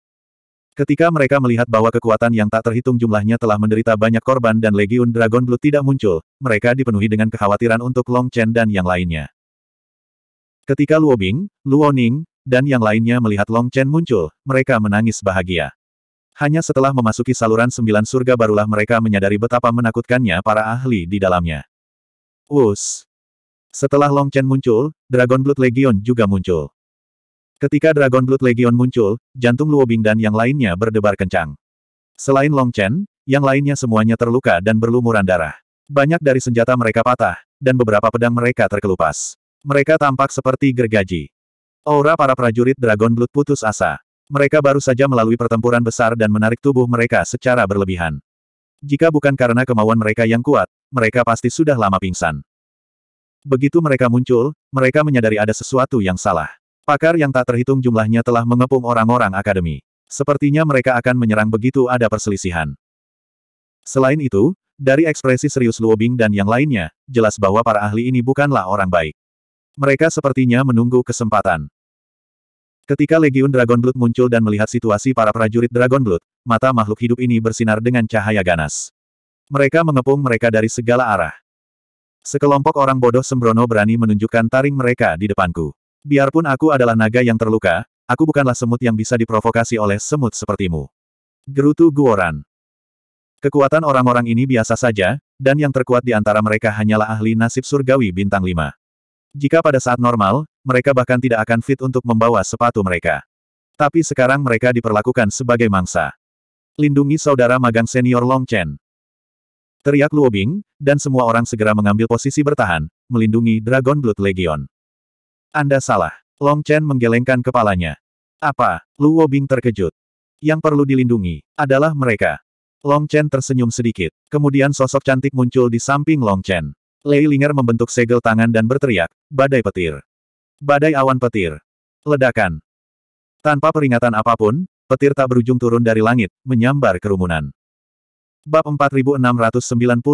[SPEAKER 1] Ketika mereka melihat bahwa kekuatan yang tak terhitung jumlahnya telah menderita banyak korban dan Legiun Dragon Blood tidak muncul, mereka dipenuhi dengan kekhawatiran untuk Long Chen dan yang lainnya. Ketika Luo Bing, Luo Ning, dan yang lainnya melihat Long Chen muncul, mereka menangis bahagia. Hanya setelah memasuki saluran sembilan surga barulah mereka menyadari betapa menakutkannya para ahli di dalamnya. Us, setelah Long Chen muncul, Dragon Blood Legion juga muncul. Ketika Dragon Blood Legion muncul, jantung Luo Bing dan yang lainnya berdebar kencang. Selain Long Chen, yang lainnya semuanya terluka dan berlumuran darah. Banyak dari senjata mereka patah, dan beberapa pedang mereka terkelupas. Mereka tampak seperti gergaji. Aura para prajurit Dragon Blood putus asa. Mereka baru saja melalui pertempuran besar dan menarik tubuh mereka secara berlebihan. Jika bukan karena kemauan mereka yang kuat, mereka pasti sudah lama pingsan. Begitu mereka muncul, mereka menyadari ada sesuatu yang salah. Pakar yang tak terhitung jumlahnya telah mengepung orang-orang akademi. Sepertinya mereka akan menyerang begitu ada perselisihan. Selain itu, dari ekspresi serius Luo Bing dan yang lainnya, jelas bahwa para ahli ini bukanlah orang baik. Mereka sepertinya menunggu kesempatan. Ketika Legiun Dragon Blood muncul dan melihat situasi para prajurit Dragon Blood, mata makhluk hidup ini bersinar dengan cahaya ganas. Mereka mengepung mereka dari segala arah. Sekelompok orang bodoh sembrono berani menunjukkan taring mereka di depanku. Biarpun aku adalah naga yang terluka, aku bukanlah semut yang bisa diprovokasi oleh semut sepertimu. Gerutu Guoran. Kekuatan orang-orang ini biasa saja, dan yang terkuat di antara mereka hanyalah ahli nasib surgawi bintang 5. Jika pada saat normal, mereka bahkan tidak akan fit untuk membawa sepatu mereka. Tapi sekarang mereka diperlakukan sebagai mangsa. Lindungi saudara magang senior Long Chen. Teriak Luo Bing, dan semua orang segera mengambil posisi bertahan, melindungi Dragon Blood Legion. Anda salah. Long Chen menggelengkan kepalanya. Apa? Luo Bing terkejut. Yang perlu dilindungi, adalah mereka. Long Chen tersenyum sedikit. Kemudian sosok cantik muncul di samping Long Chen. Lei Linger membentuk segel tangan dan berteriak, badai petir. Badai awan petir. Ledakan. Tanpa peringatan apapun, petir tak berujung turun dari langit, menyambar kerumunan. Bab 4699.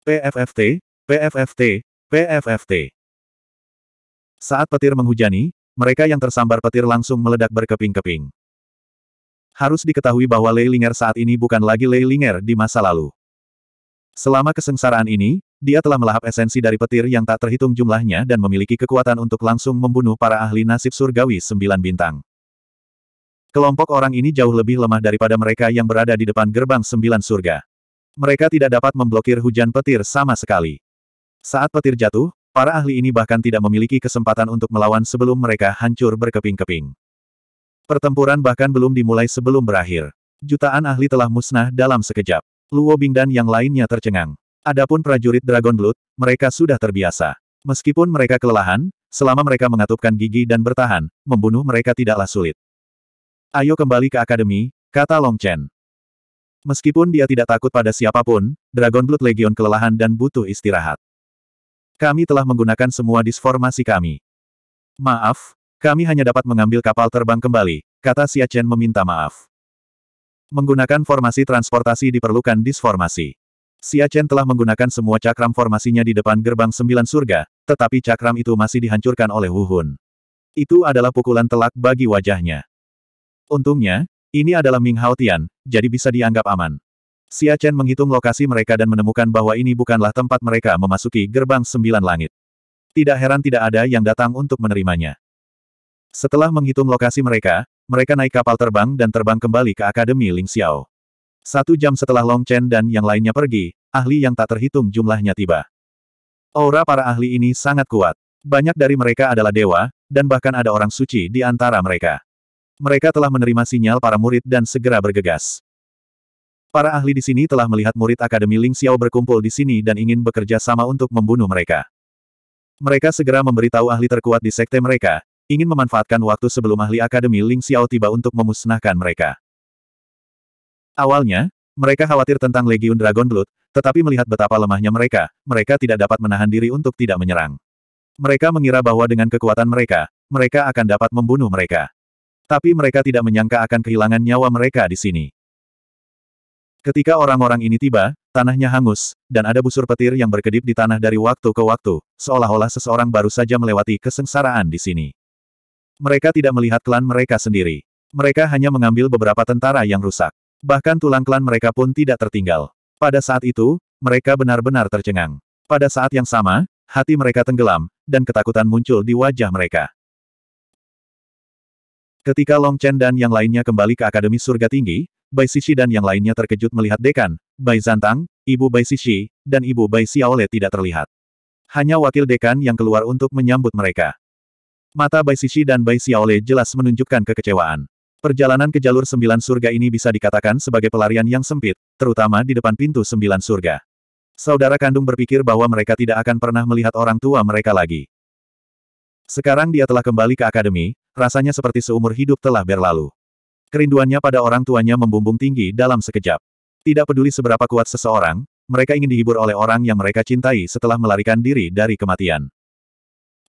[SPEAKER 1] PFFT, PFFT, PFFT. Saat petir menghujani, mereka yang tersambar petir langsung meledak berkeping-keping. Harus diketahui bahwa Lei Linger saat ini bukan lagi Lei Linger di masa lalu. Selama kesengsaraan ini, dia telah melahap esensi dari petir yang tak terhitung jumlahnya dan memiliki kekuatan untuk langsung membunuh para ahli nasib surgawi sembilan bintang. Kelompok orang ini jauh lebih lemah daripada mereka yang berada di depan gerbang sembilan surga. Mereka tidak dapat memblokir hujan petir sama sekali. Saat petir jatuh, para ahli ini bahkan tidak memiliki kesempatan untuk melawan sebelum mereka hancur berkeping-keping. Pertempuran bahkan belum dimulai sebelum berakhir. Jutaan ahli telah musnah dalam sekejap. Luo Bing dan yang lainnya tercengang. Adapun prajurit Dragon Blood, mereka sudah terbiasa. Meskipun mereka kelelahan, selama mereka mengatupkan gigi dan bertahan, membunuh mereka tidaklah sulit. Ayo kembali ke akademi, kata Long Chen. Meskipun dia tidak takut pada siapapun, Dragon Blood Legion kelelahan dan butuh istirahat. Kami telah menggunakan semua disformasi kami. Maaf, kami hanya dapat mengambil kapal terbang kembali, kata Xia Chen meminta maaf. Menggunakan formasi transportasi diperlukan disformasi. Xia Chen telah menggunakan semua cakram formasinya di depan gerbang sembilan surga, tetapi cakram itu masih dihancurkan oleh Wuhun. Itu adalah pukulan telak bagi wajahnya. Untungnya, ini adalah Ming Hao jadi bisa dianggap aman. Xia Chen menghitung lokasi mereka dan menemukan bahwa ini bukanlah tempat mereka memasuki gerbang sembilan langit. Tidak heran tidak ada yang datang untuk menerimanya. Setelah menghitung lokasi mereka, mereka naik kapal terbang dan terbang kembali ke Akademi Ling Xiao. Satu jam setelah Long Chen dan yang lainnya pergi, ahli yang tak terhitung jumlahnya tiba. Aura para ahli ini sangat kuat. Banyak dari mereka adalah dewa, dan bahkan ada orang suci di antara mereka. Mereka telah menerima sinyal para murid dan segera bergegas. Para ahli di sini telah melihat murid Akademi Ling Xiao berkumpul di sini dan ingin bekerja sama untuk membunuh mereka. Mereka segera memberitahu ahli terkuat di sekte mereka, ingin memanfaatkan waktu sebelum ahli Akademi Ling Xiao tiba untuk memusnahkan mereka. Awalnya, mereka khawatir tentang Legiun Dragon Blood, tetapi melihat betapa lemahnya mereka, mereka tidak dapat menahan diri untuk tidak menyerang. Mereka mengira bahwa dengan kekuatan mereka, mereka akan dapat membunuh mereka. Tapi mereka tidak menyangka akan kehilangan nyawa mereka di sini. Ketika orang-orang ini tiba, tanahnya hangus, dan ada busur petir yang berkedip di tanah dari waktu ke waktu, seolah-olah seseorang baru saja melewati kesengsaraan di sini. Mereka tidak melihat klan mereka sendiri. Mereka hanya mengambil beberapa tentara yang rusak. Bahkan tulang klan mereka pun tidak tertinggal. Pada saat itu, mereka benar-benar tercengang. Pada saat yang sama, hati mereka tenggelam, dan ketakutan muncul di wajah mereka. Ketika Long Chen dan yang lainnya kembali ke Akademi Surga Tinggi, Bai Sisi dan yang lainnya terkejut melihat dekan, Bai Zantang, Ibu Bai Sisi, dan Ibu Bai Xiaole tidak terlihat. Hanya wakil dekan yang keluar untuk menyambut mereka. Mata Bai Sisi dan Bai Xiaole jelas menunjukkan kekecewaan. Perjalanan ke jalur sembilan surga ini bisa dikatakan sebagai pelarian yang sempit, terutama di depan pintu sembilan surga. Saudara kandung berpikir bahwa mereka tidak akan pernah melihat orang tua mereka lagi. Sekarang dia telah kembali ke akademi, rasanya seperti seumur hidup telah berlalu. Kerinduannya pada orang tuanya membumbung tinggi dalam sekejap. Tidak peduli seberapa kuat seseorang, mereka ingin dihibur oleh orang yang mereka cintai setelah melarikan diri dari kematian.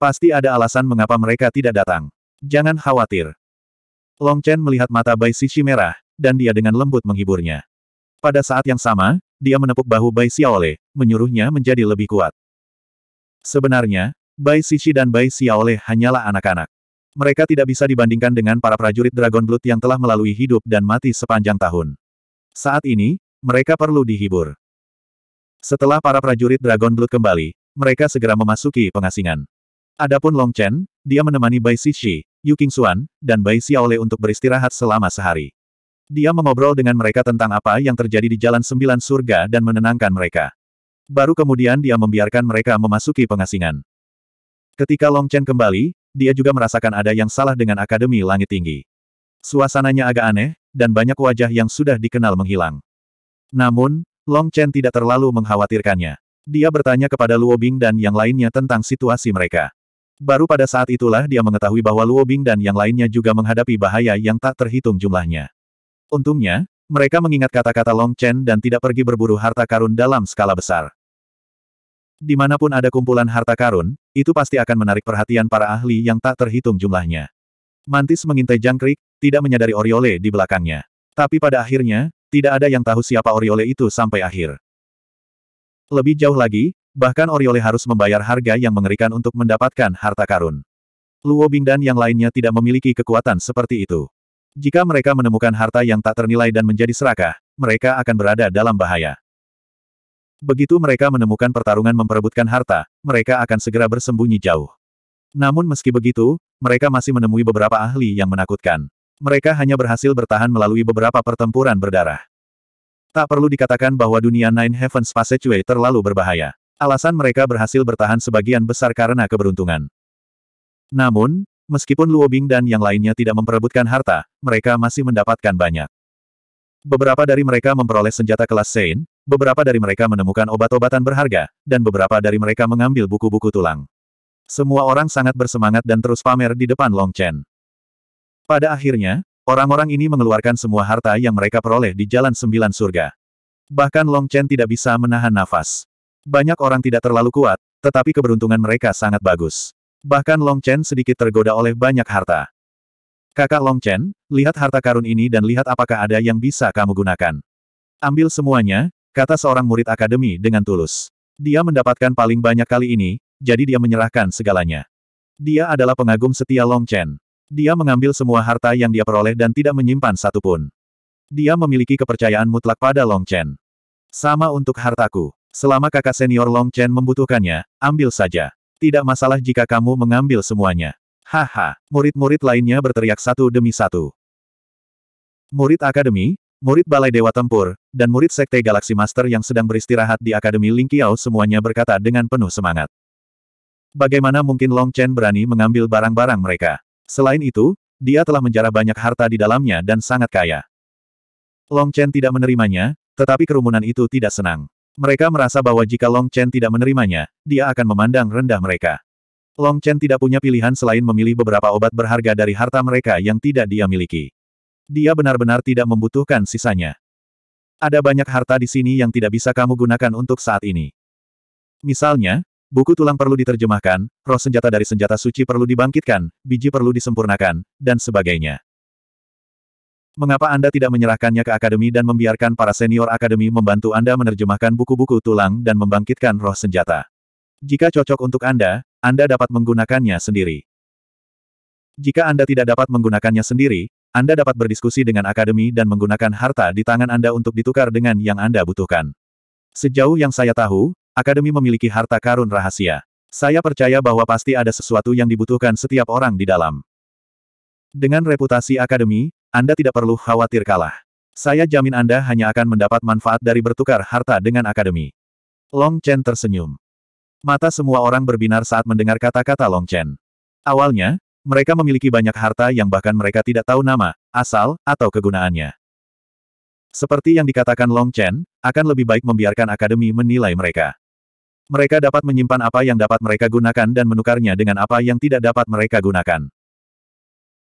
[SPEAKER 1] Pasti ada alasan mengapa mereka tidak datang. Jangan khawatir. Long Chen melihat mata Bai Xixi merah, dan dia dengan lembut menghiburnya. Pada saat yang sama, dia menepuk bahu Bai Xiaole, menyuruhnya menjadi lebih kuat. Sebenarnya, Bai Sishi dan Bai Xiaole hanyalah anak-anak. Mereka tidak bisa dibandingkan dengan para prajurit Dragon Blood yang telah melalui hidup dan mati sepanjang tahun. Saat ini, mereka perlu dihibur. Setelah para prajurit Dragon Blood kembali, mereka segera memasuki pengasingan. Adapun Long Chen, dia menemani Bai Sishi, Yu Xuan, dan Bai Xiaole untuk beristirahat selama sehari. Dia mengobrol dengan mereka tentang apa yang terjadi di Jalan Sembilan Surga dan menenangkan mereka. Baru kemudian dia membiarkan mereka memasuki pengasingan. Ketika Long Chen kembali, dia juga merasakan ada yang salah dengan Akademi Langit Tinggi. Suasananya agak aneh, dan banyak wajah yang sudah dikenal menghilang. Namun, Long Chen tidak terlalu mengkhawatirkannya. Dia bertanya kepada Luo Bing dan yang lainnya tentang situasi mereka. Baru pada saat itulah dia mengetahui bahwa Luo Bing dan yang lainnya juga menghadapi bahaya yang tak terhitung jumlahnya. Untungnya, mereka mengingat kata-kata Long Chen dan tidak pergi berburu harta karun dalam skala besar. Dimanapun ada kumpulan harta karun, itu pasti akan menarik perhatian para ahli yang tak terhitung jumlahnya. Mantis mengintai jangkrik, tidak menyadari Oriole di belakangnya. Tapi pada akhirnya, tidak ada yang tahu siapa Oriole itu sampai akhir. Lebih jauh lagi, bahkan Oriole harus membayar harga yang mengerikan untuk mendapatkan harta karun. Luo Bing dan yang lainnya tidak memiliki kekuatan seperti itu. Jika mereka menemukan harta yang tak ternilai dan menjadi serakah, mereka akan berada dalam bahaya. Begitu mereka menemukan pertarungan memperebutkan harta, mereka akan segera bersembunyi jauh. Namun meski begitu, mereka masih menemui beberapa ahli yang menakutkan. Mereka hanya berhasil bertahan melalui beberapa pertempuran berdarah. Tak perlu dikatakan bahwa dunia Nine Heavens Passageway terlalu berbahaya. Alasan mereka berhasil bertahan sebagian besar karena keberuntungan. Namun, meskipun Luo Bing dan yang lainnya tidak memperebutkan harta, mereka masih mendapatkan banyak. Beberapa dari mereka memperoleh senjata kelas Sein, beberapa dari mereka menemukan obat-obatan berharga, dan beberapa dari mereka mengambil buku-buku tulang. Semua orang sangat bersemangat dan terus pamer di depan Long Chen. Pada akhirnya, orang-orang ini mengeluarkan semua harta yang mereka peroleh di Jalan Sembilan Surga. Bahkan Long Chen tidak bisa menahan nafas. Banyak orang tidak terlalu kuat, tetapi keberuntungan mereka sangat bagus. Bahkan Long Chen sedikit tergoda oleh banyak harta. Kakak Long Chen, lihat harta karun ini dan lihat apakah ada yang bisa kamu gunakan. Ambil semuanya, kata seorang murid akademi dengan tulus. Dia mendapatkan paling banyak kali ini, jadi dia menyerahkan segalanya. Dia adalah pengagum setia Long Chen. Dia mengambil semua harta yang dia peroleh dan tidak menyimpan satupun. Dia memiliki kepercayaan mutlak pada Long Chen. Sama untuk hartaku. Selama kakak senior Long Chen membutuhkannya, ambil saja. Tidak masalah jika kamu mengambil semuanya. Haha, murid-murid lainnya berteriak satu demi satu. Murid akademi, murid Balai Dewa Tempur, dan murid Sekte Galaksi Master yang sedang beristirahat di Akademi Lingqiao semuanya berkata dengan penuh semangat. Bagaimana mungkin Long Chen berani mengambil barang-barang mereka? Selain itu, dia telah menjarah banyak harta di dalamnya dan sangat kaya. Long Chen tidak menerimanya, tetapi kerumunan itu tidak senang. Mereka merasa bahwa jika Long Chen tidak menerimanya, dia akan memandang rendah mereka. Long Chen tidak punya pilihan selain memilih beberapa obat berharga dari harta mereka yang tidak dia miliki. Dia benar-benar tidak membutuhkan sisanya. Ada banyak harta di sini yang tidak bisa kamu gunakan untuk saat ini. Misalnya, buku tulang perlu diterjemahkan, roh senjata dari senjata suci perlu dibangkitkan, biji perlu disempurnakan, dan sebagainya. Mengapa Anda tidak menyerahkannya ke akademi dan membiarkan para senior akademi membantu Anda menerjemahkan buku-buku tulang dan membangkitkan roh senjata? Jika cocok untuk Anda, anda dapat menggunakannya sendiri. Jika Anda tidak dapat menggunakannya sendiri, Anda dapat berdiskusi dengan akademi dan menggunakan harta di tangan Anda untuk ditukar dengan yang Anda butuhkan. Sejauh yang saya tahu, akademi memiliki harta karun rahasia. Saya percaya bahwa pasti ada sesuatu yang dibutuhkan setiap orang di dalam. Dengan reputasi akademi, Anda tidak perlu khawatir kalah. Saya jamin Anda hanya akan mendapat manfaat dari bertukar harta dengan akademi. Long Chen tersenyum. Mata semua orang berbinar saat mendengar kata-kata Long Chen. Awalnya, mereka memiliki banyak harta yang bahkan mereka tidak tahu nama, asal, atau kegunaannya. Seperti yang dikatakan Long Chen, akan lebih baik membiarkan akademi menilai mereka. Mereka dapat menyimpan apa yang dapat mereka gunakan dan menukarnya dengan apa yang tidak dapat mereka gunakan.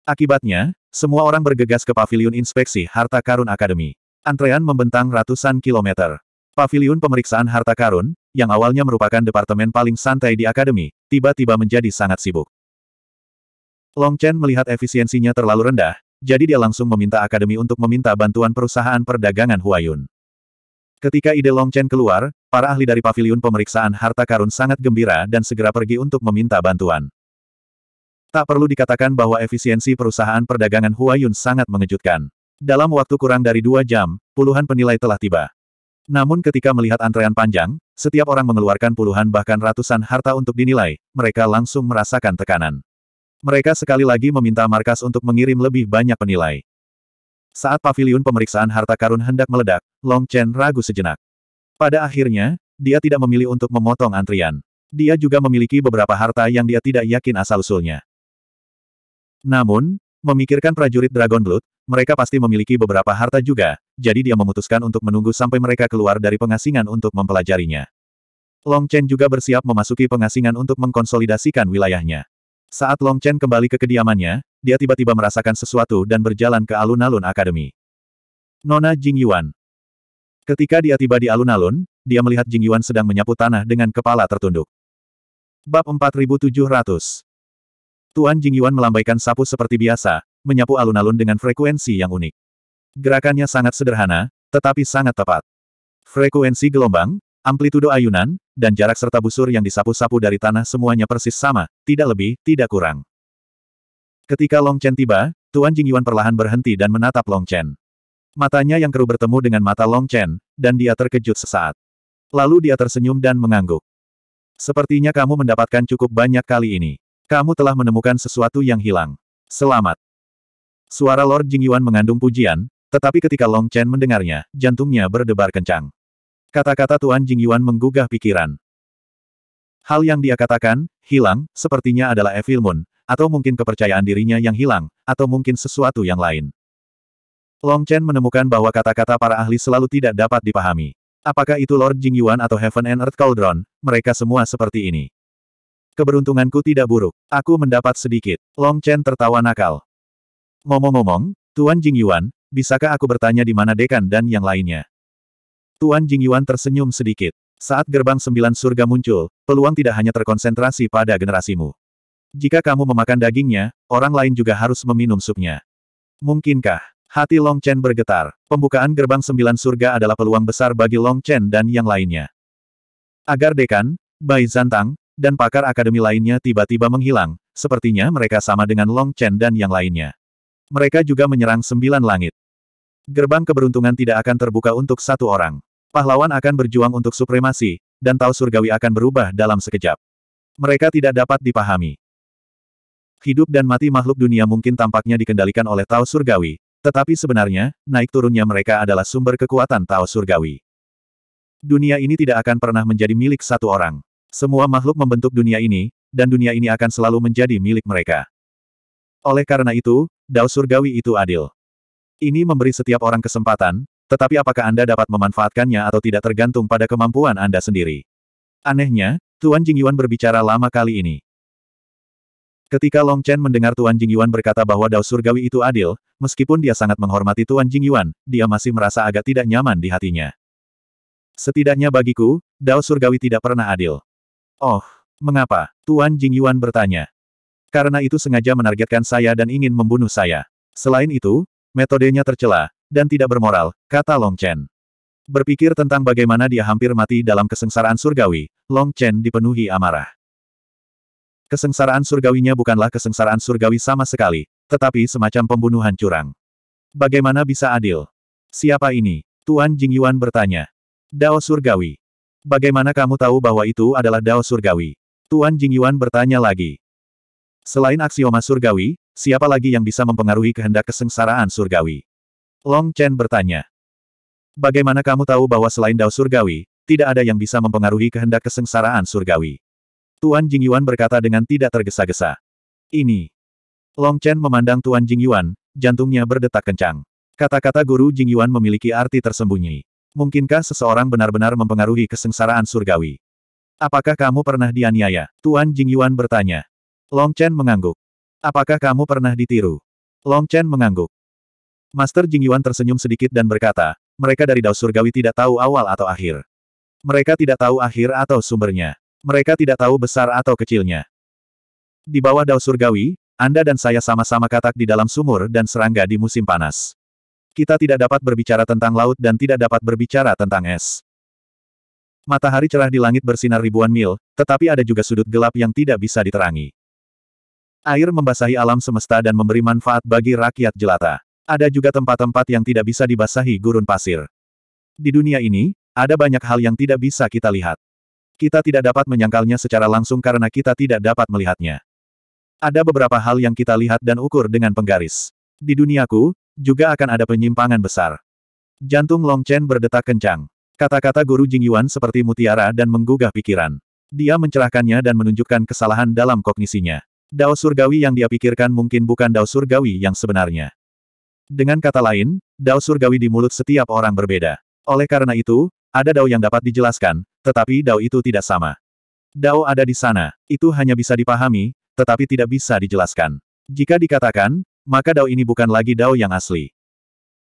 [SPEAKER 1] Akibatnya, semua orang bergegas ke paviliun inspeksi harta karun akademi. Antrean membentang ratusan kilometer. Paviliun pemeriksaan harta karun, yang awalnya merupakan departemen paling santai di akademi, tiba-tiba menjadi sangat sibuk. Long Chen melihat efisiensinya terlalu rendah, jadi dia langsung meminta akademi untuk meminta bantuan perusahaan perdagangan Huayun. Ketika ide Long Chen keluar, para ahli dari paviliun pemeriksaan harta karun sangat gembira dan segera pergi untuk meminta bantuan. Tak perlu dikatakan bahwa efisiensi perusahaan perdagangan Huayun sangat mengejutkan. Dalam waktu kurang dari dua jam, puluhan penilai telah tiba. Namun ketika melihat antrean panjang, setiap orang mengeluarkan puluhan bahkan ratusan harta untuk dinilai, mereka langsung merasakan tekanan. Mereka sekali lagi meminta markas untuk mengirim lebih banyak penilai. Saat pavilion pemeriksaan harta karun hendak meledak, Long Chen ragu sejenak. Pada akhirnya, dia tidak memilih untuk memotong antrian. Dia juga memiliki beberapa harta yang dia tidak yakin asal-usulnya. Namun, memikirkan prajurit Dragon Blood, mereka pasti memiliki beberapa harta juga, jadi dia memutuskan untuk menunggu sampai mereka keluar dari pengasingan untuk mempelajarinya. Long Chen juga bersiap memasuki pengasingan untuk mengkonsolidasikan wilayahnya. Saat Long Chen kembali ke kediamannya, dia tiba-tiba merasakan sesuatu dan berjalan ke alun-alun akademi. Nona Jing Yuan. Ketika dia tiba di alun-alun, dia melihat Jing Yuan sedang menyapu tanah dengan kepala tertunduk. Bab 4700 Tuan Jing Yuan melambaikan sapu seperti biasa, menyapu alun-alun dengan frekuensi yang unik. Gerakannya sangat sederhana, tetapi sangat tepat. Frekuensi gelombang, amplitudo ayunan, dan jarak serta busur yang disapu-sapu dari tanah semuanya persis sama, tidak lebih, tidak kurang. Ketika Long Chen tiba, Tuan Jingyuan perlahan berhenti dan menatap Long Chen. Matanya yang keruh bertemu dengan mata Long Chen, dan dia terkejut sesaat. Lalu dia tersenyum dan mengangguk. Sepertinya kamu mendapatkan cukup banyak kali ini. Kamu telah menemukan sesuatu yang hilang. Selamat. Suara Lord Jingyuan mengandung pujian, tetapi ketika Long Chen mendengarnya, jantungnya berdebar kencang. Kata-kata Tuan Jingyuan menggugah pikiran. Hal yang dia katakan, hilang, sepertinya adalah Evil Moon, atau mungkin kepercayaan dirinya yang hilang, atau mungkin sesuatu yang lain. Long Chen menemukan bahwa kata-kata para ahli selalu tidak dapat dipahami. Apakah itu Lord Jingyuan atau Heaven and Earth Cauldron, mereka semua seperti ini. Keberuntunganku tidak buruk. Aku mendapat sedikit. Long Chen tertawa nakal. Ngomong-ngomong, Tuan Jing Yuan, bisakah aku bertanya di mana dekan dan yang lainnya? Tuan Jing Yuan tersenyum sedikit. Saat gerbang sembilan surga muncul, peluang tidak hanya terkonsentrasi pada generasimu. Jika kamu memakan dagingnya, orang lain juga harus meminum supnya. Mungkinkah? Hati Long Chen bergetar. Pembukaan gerbang sembilan surga adalah peluang besar bagi Long Chen dan yang lainnya. Agar dekan, Bai Zantang, dan pakar akademi lainnya tiba-tiba menghilang, sepertinya mereka sama dengan Long Chen dan yang lainnya. Mereka juga menyerang sembilan langit. Gerbang keberuntungan tidak akan terbuka untuk satu orang. Pahlawan akan berjuang untuk supremasi, dan tahu surgawi akan berubah dalam sekejap. Mereka tidak dapat dipahami. Hidup dan mati makhluk dunia mungkin tampaknya dikendalikan oleh Tao Surgawi, tetapi sebenarnya, naik turunnya mereka adalah sumber kekuatan Tao Surgawi. Dunia ini tidak akan pernah menjadi milik satu orang. Semua makhluk membentuk dunia ini, dan dunia ini akan selalu menjadi milik mereka. Oleh karena itu, Dao surgawi itu adil. Ini memberi setiap orang kesempatan, tetapi apakah Anda dapat memanfaatkannya atau tidak tergantung pada kemampuan Anda sendiri. Anehnya, Tuan Jingyuan berbicara lama kali ini. Ketika Long Chen mendengar Tuan Jingyuan berkata bahwa Dao Surgawi itu adil, meskipun dia sangat menghormati Tuan Jingyuan, dia masih merasa agak tidak nyaman di hatinya. Setidaknya bagiku, Dao Surgawi tidak pernah adil. Oh, mengapa? Tuan Jingyuan bertanya. Karena itu sengaja menargetkan saya dan ingin membunuh saya. Selain itu, metodenya tercela, dan tidak bermoral, kata Long Chen. Berpikir tentang bagaimana dia hampir mati dalam kesengsaraan surgawi, Long Chen dipenuhi amarah. Kesengsaraan surgawinya bukanlah kesengsaraan surgawi sama sekali, tetapi semacam pembunuhan curang. Bagaimana bisa adil? Siapa ini? Tuan Jingyuan bertanya. Dao surgawi. Bagaimana kamu tahu bahwa itu adalah Dao surgawi? Tuan Jingyuan bertanya lagi. Selain aksioma surgawi, siapa lagi yang bisa mempengaruhi kehendak kesengsaraan surgawi? Long Chen bertanya. Bagaimana kamu tahu bahwa selain Dao surgawi, tidak ada yang bisa mempengaruhi kehendak kesengsaraan surgawi? Tuan Jingyuan berkata dengan tidak tergesa-gesa. Ini. Long Chen memandang Tuan Jingyuan, jantungnya berdetak kencang. Kata-kata guru Jingyuan memiliki arti tersembunyi. Mungkinkah seseorang benar-benar mempengaruhi kesengsaraan surgawi? Apakah kamu pernah dianiaya? Tuan Jingyuan bertanya. Long Chen mengangguk. Apakah kamu pernah ditiru? Long Chen mengangguk. Master Jing Yuan tersenyum sedikit dan berkata, mereka dari Dao Surgawi tidak tahu awal atau akhir. Mereka tidak tahu akhir atau sumbernya. Mereka tidak tahu besar atau kecilnya. Di bawah Dao Surgawi, Anda dan saya sama-sama katak di dalam sumur dan serangga di musim panas. Kita tidak dapat berbicara tentang laut dan tidak dapat berbicara tentang es. Matahari cerah di langit bersinar ribuan mil, tetapi ada juga sudut gelap yang tidak bisa diterangi. Air membasahi alam semesta dan memberi manfaat bagi rakyat jelata. Ada juga tempat-tempat yang tidak bisa dibasahi gurun pasir. Di dunia ini, ada banyak hal yang tidak bisa kita lihat. Kita tidak dapat menyangkalnya secara langsung karena kita tidak dapat melihatnya. Ada beberapa hal yang kita lihat dan ukur dengan penggaris. Di duniaku, juga akan ada penyimpangan besar. Jantung Long Chen berdetak kencang. Kata-kata Guru Jing Yuan seperti mutiara dan menggugah pikiran. Dia mencerahkannya dan menunjukkan kesalahan dalam kognisinya. Dao surgawi yang dia pikirkan mungkin bukan dao surgawi yang sebenarnya. Dengan kata lain, dao surgawi di mulut setiap orang berbeda. Oleh karena itu, ada dao yang dapat dijelaskan, tetapi dao itu tidak sama. Dao ada di sana, itu hanya bisa dipahami, tetapi tidak bisa dijelaskan. Jika dikatakan, maka dao ini bukan lagi dao yang asli.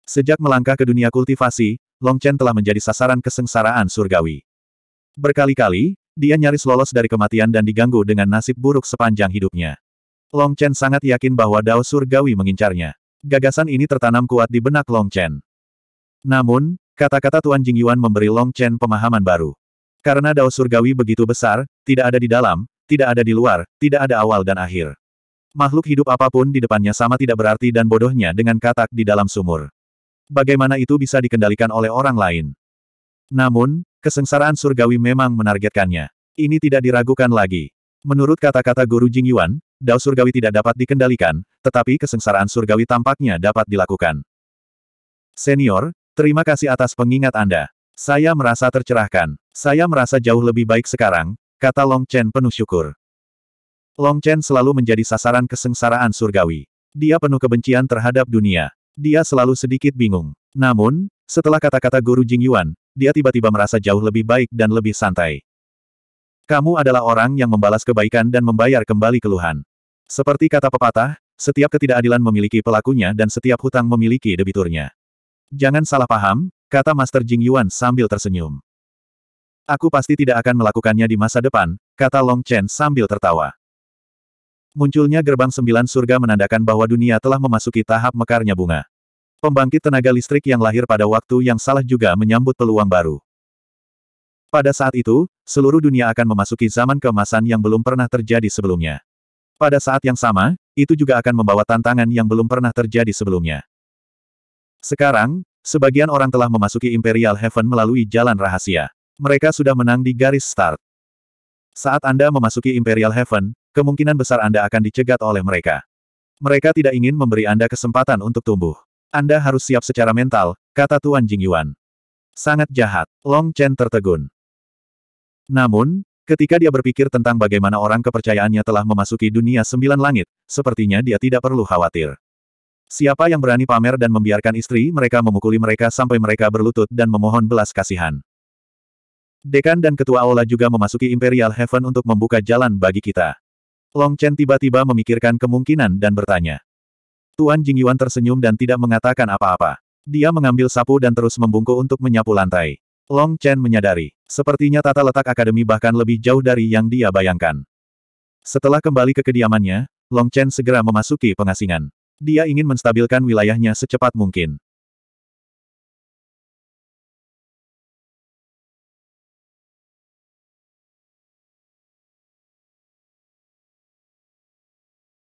[SPEAKER 1] Sejak melangkah ke dunia kultivasi, Long Chen telah menjadi sasaran kesengsaraan surgawi. Berkali-kali, dia nyaris lolos dari kematian dan diganggu dengan nasib buruk sepanjang hidupnya. Long Chen sangat yakin bahwa Dao Surgawi mengincarnya. Gagasan ini tertanam kuat di benak Long Chen. Namun, kata-kata Tuan Jing Yuan memberi Long Chen pemahaman baru. Karena Dao Surgawi begitu besar, tidak ada di dalam, tidak ada di luar, tidak ada awal dan akhir. Makhluk hidup apapun di depannya sama tidak berarti dan bodohnya dengan katak di dalam sumur. Bagaimana itu bisa dikendalikan oleh orang lain? Namun, Kesengsaraan surgawi memang menargetkannya. Ini tidak diragukan lagi. Menurut kata-kata Guru Jing Yuan, Dao surgawi tidak dapat dikendalikan, tetapi kesengsaraan surgawi tampaknya dapat dilakukan. Senior, terima kasih atas pengingat Anda. Saya merasa tercerahkan. Saya merasa jauh lebih baik sekarang, kata Long Chen penuh syukur. Long Chen selalu menjadi sasaran kesengsaraan surgawi. Dia penuh kebencian terhadap dunia. Dia selalu sedikit bingung. Namun, setelah kata-kata Guru Jing Yuan, dia tiba-tiba merasa jauh lebih baik dan lebih santai. Kamu adalah orang yang membalas kebaikan dan membayar kembali keluhan. Seperti kata pepatah, setiap ketidakadilan memiliki pelakunya dan setiap hutang memiliki debiturnya. Jangan salah paham, kata Master Jing Yuan sambil tersenyum. Aku pasti tidak akan melakukannya di masa depan, kata Long Chen sambil tertawa. Munculnya gerbang sembilan surga menandakan bahwa dunia telah memasuki tahap mekarnya bunga. Pembangkit tenaga listrik yang lahir pada waktu yang salah juga menyambut peluang baru. Pada saat itu, seluruh dunia akan memasuki zaman kemasan yang belum pernah terjadi sebelumnya. Pada saat yang sama, itu juga akan membawa tantangan yang belum pernah terjadi sebelumnya. Sekarang, sebagian orang telah memasuki Imperial Heaven melalui jalan rahasia. Mereka sudah menang di garis start. Saat Anda memasuki Imperial Heaven, kemungkinan besar Anda akan dicegat oleh mereka. Mereka tidak ingin memberi Anda kesempatan untuk tumbuh. Anda harus siap secara mental, kata Tuan Jing Yuan. Sangat jahat, Long Chen tertegun. Namun, ketika dia berpikir tentang bagaimana orang kepercayaannya telah memasuki dunia sembilan langit, sepertinya dia tidak perlu khawatir. Siapa yang berani pamer dan membiarkan istri mereka memukuli mereka sampai mereka berlutut dan memohon belas kasihan. Dekan dan Ketua Aula juga memasuki Imperial Heaven untuk membuka jalan bagi kita. Long Chen tiba-tiba memikirkan kemungkinan dan bertanya. Tuan Jingyuan tersenyum dan tidak mengatakan apa-apa. Dia mengambil sapu dan terus membungkuk untuk menyapu lantai. Long Chen menyadari, sepertinya tata letak akademi bahkan lebih jauh dari yang dia bayangkan. Setelah kembali ke kediamannya, Long Chen segera memasuki pengasingan. Dia ingin menstabilkan wilayahnya secepat mungkin.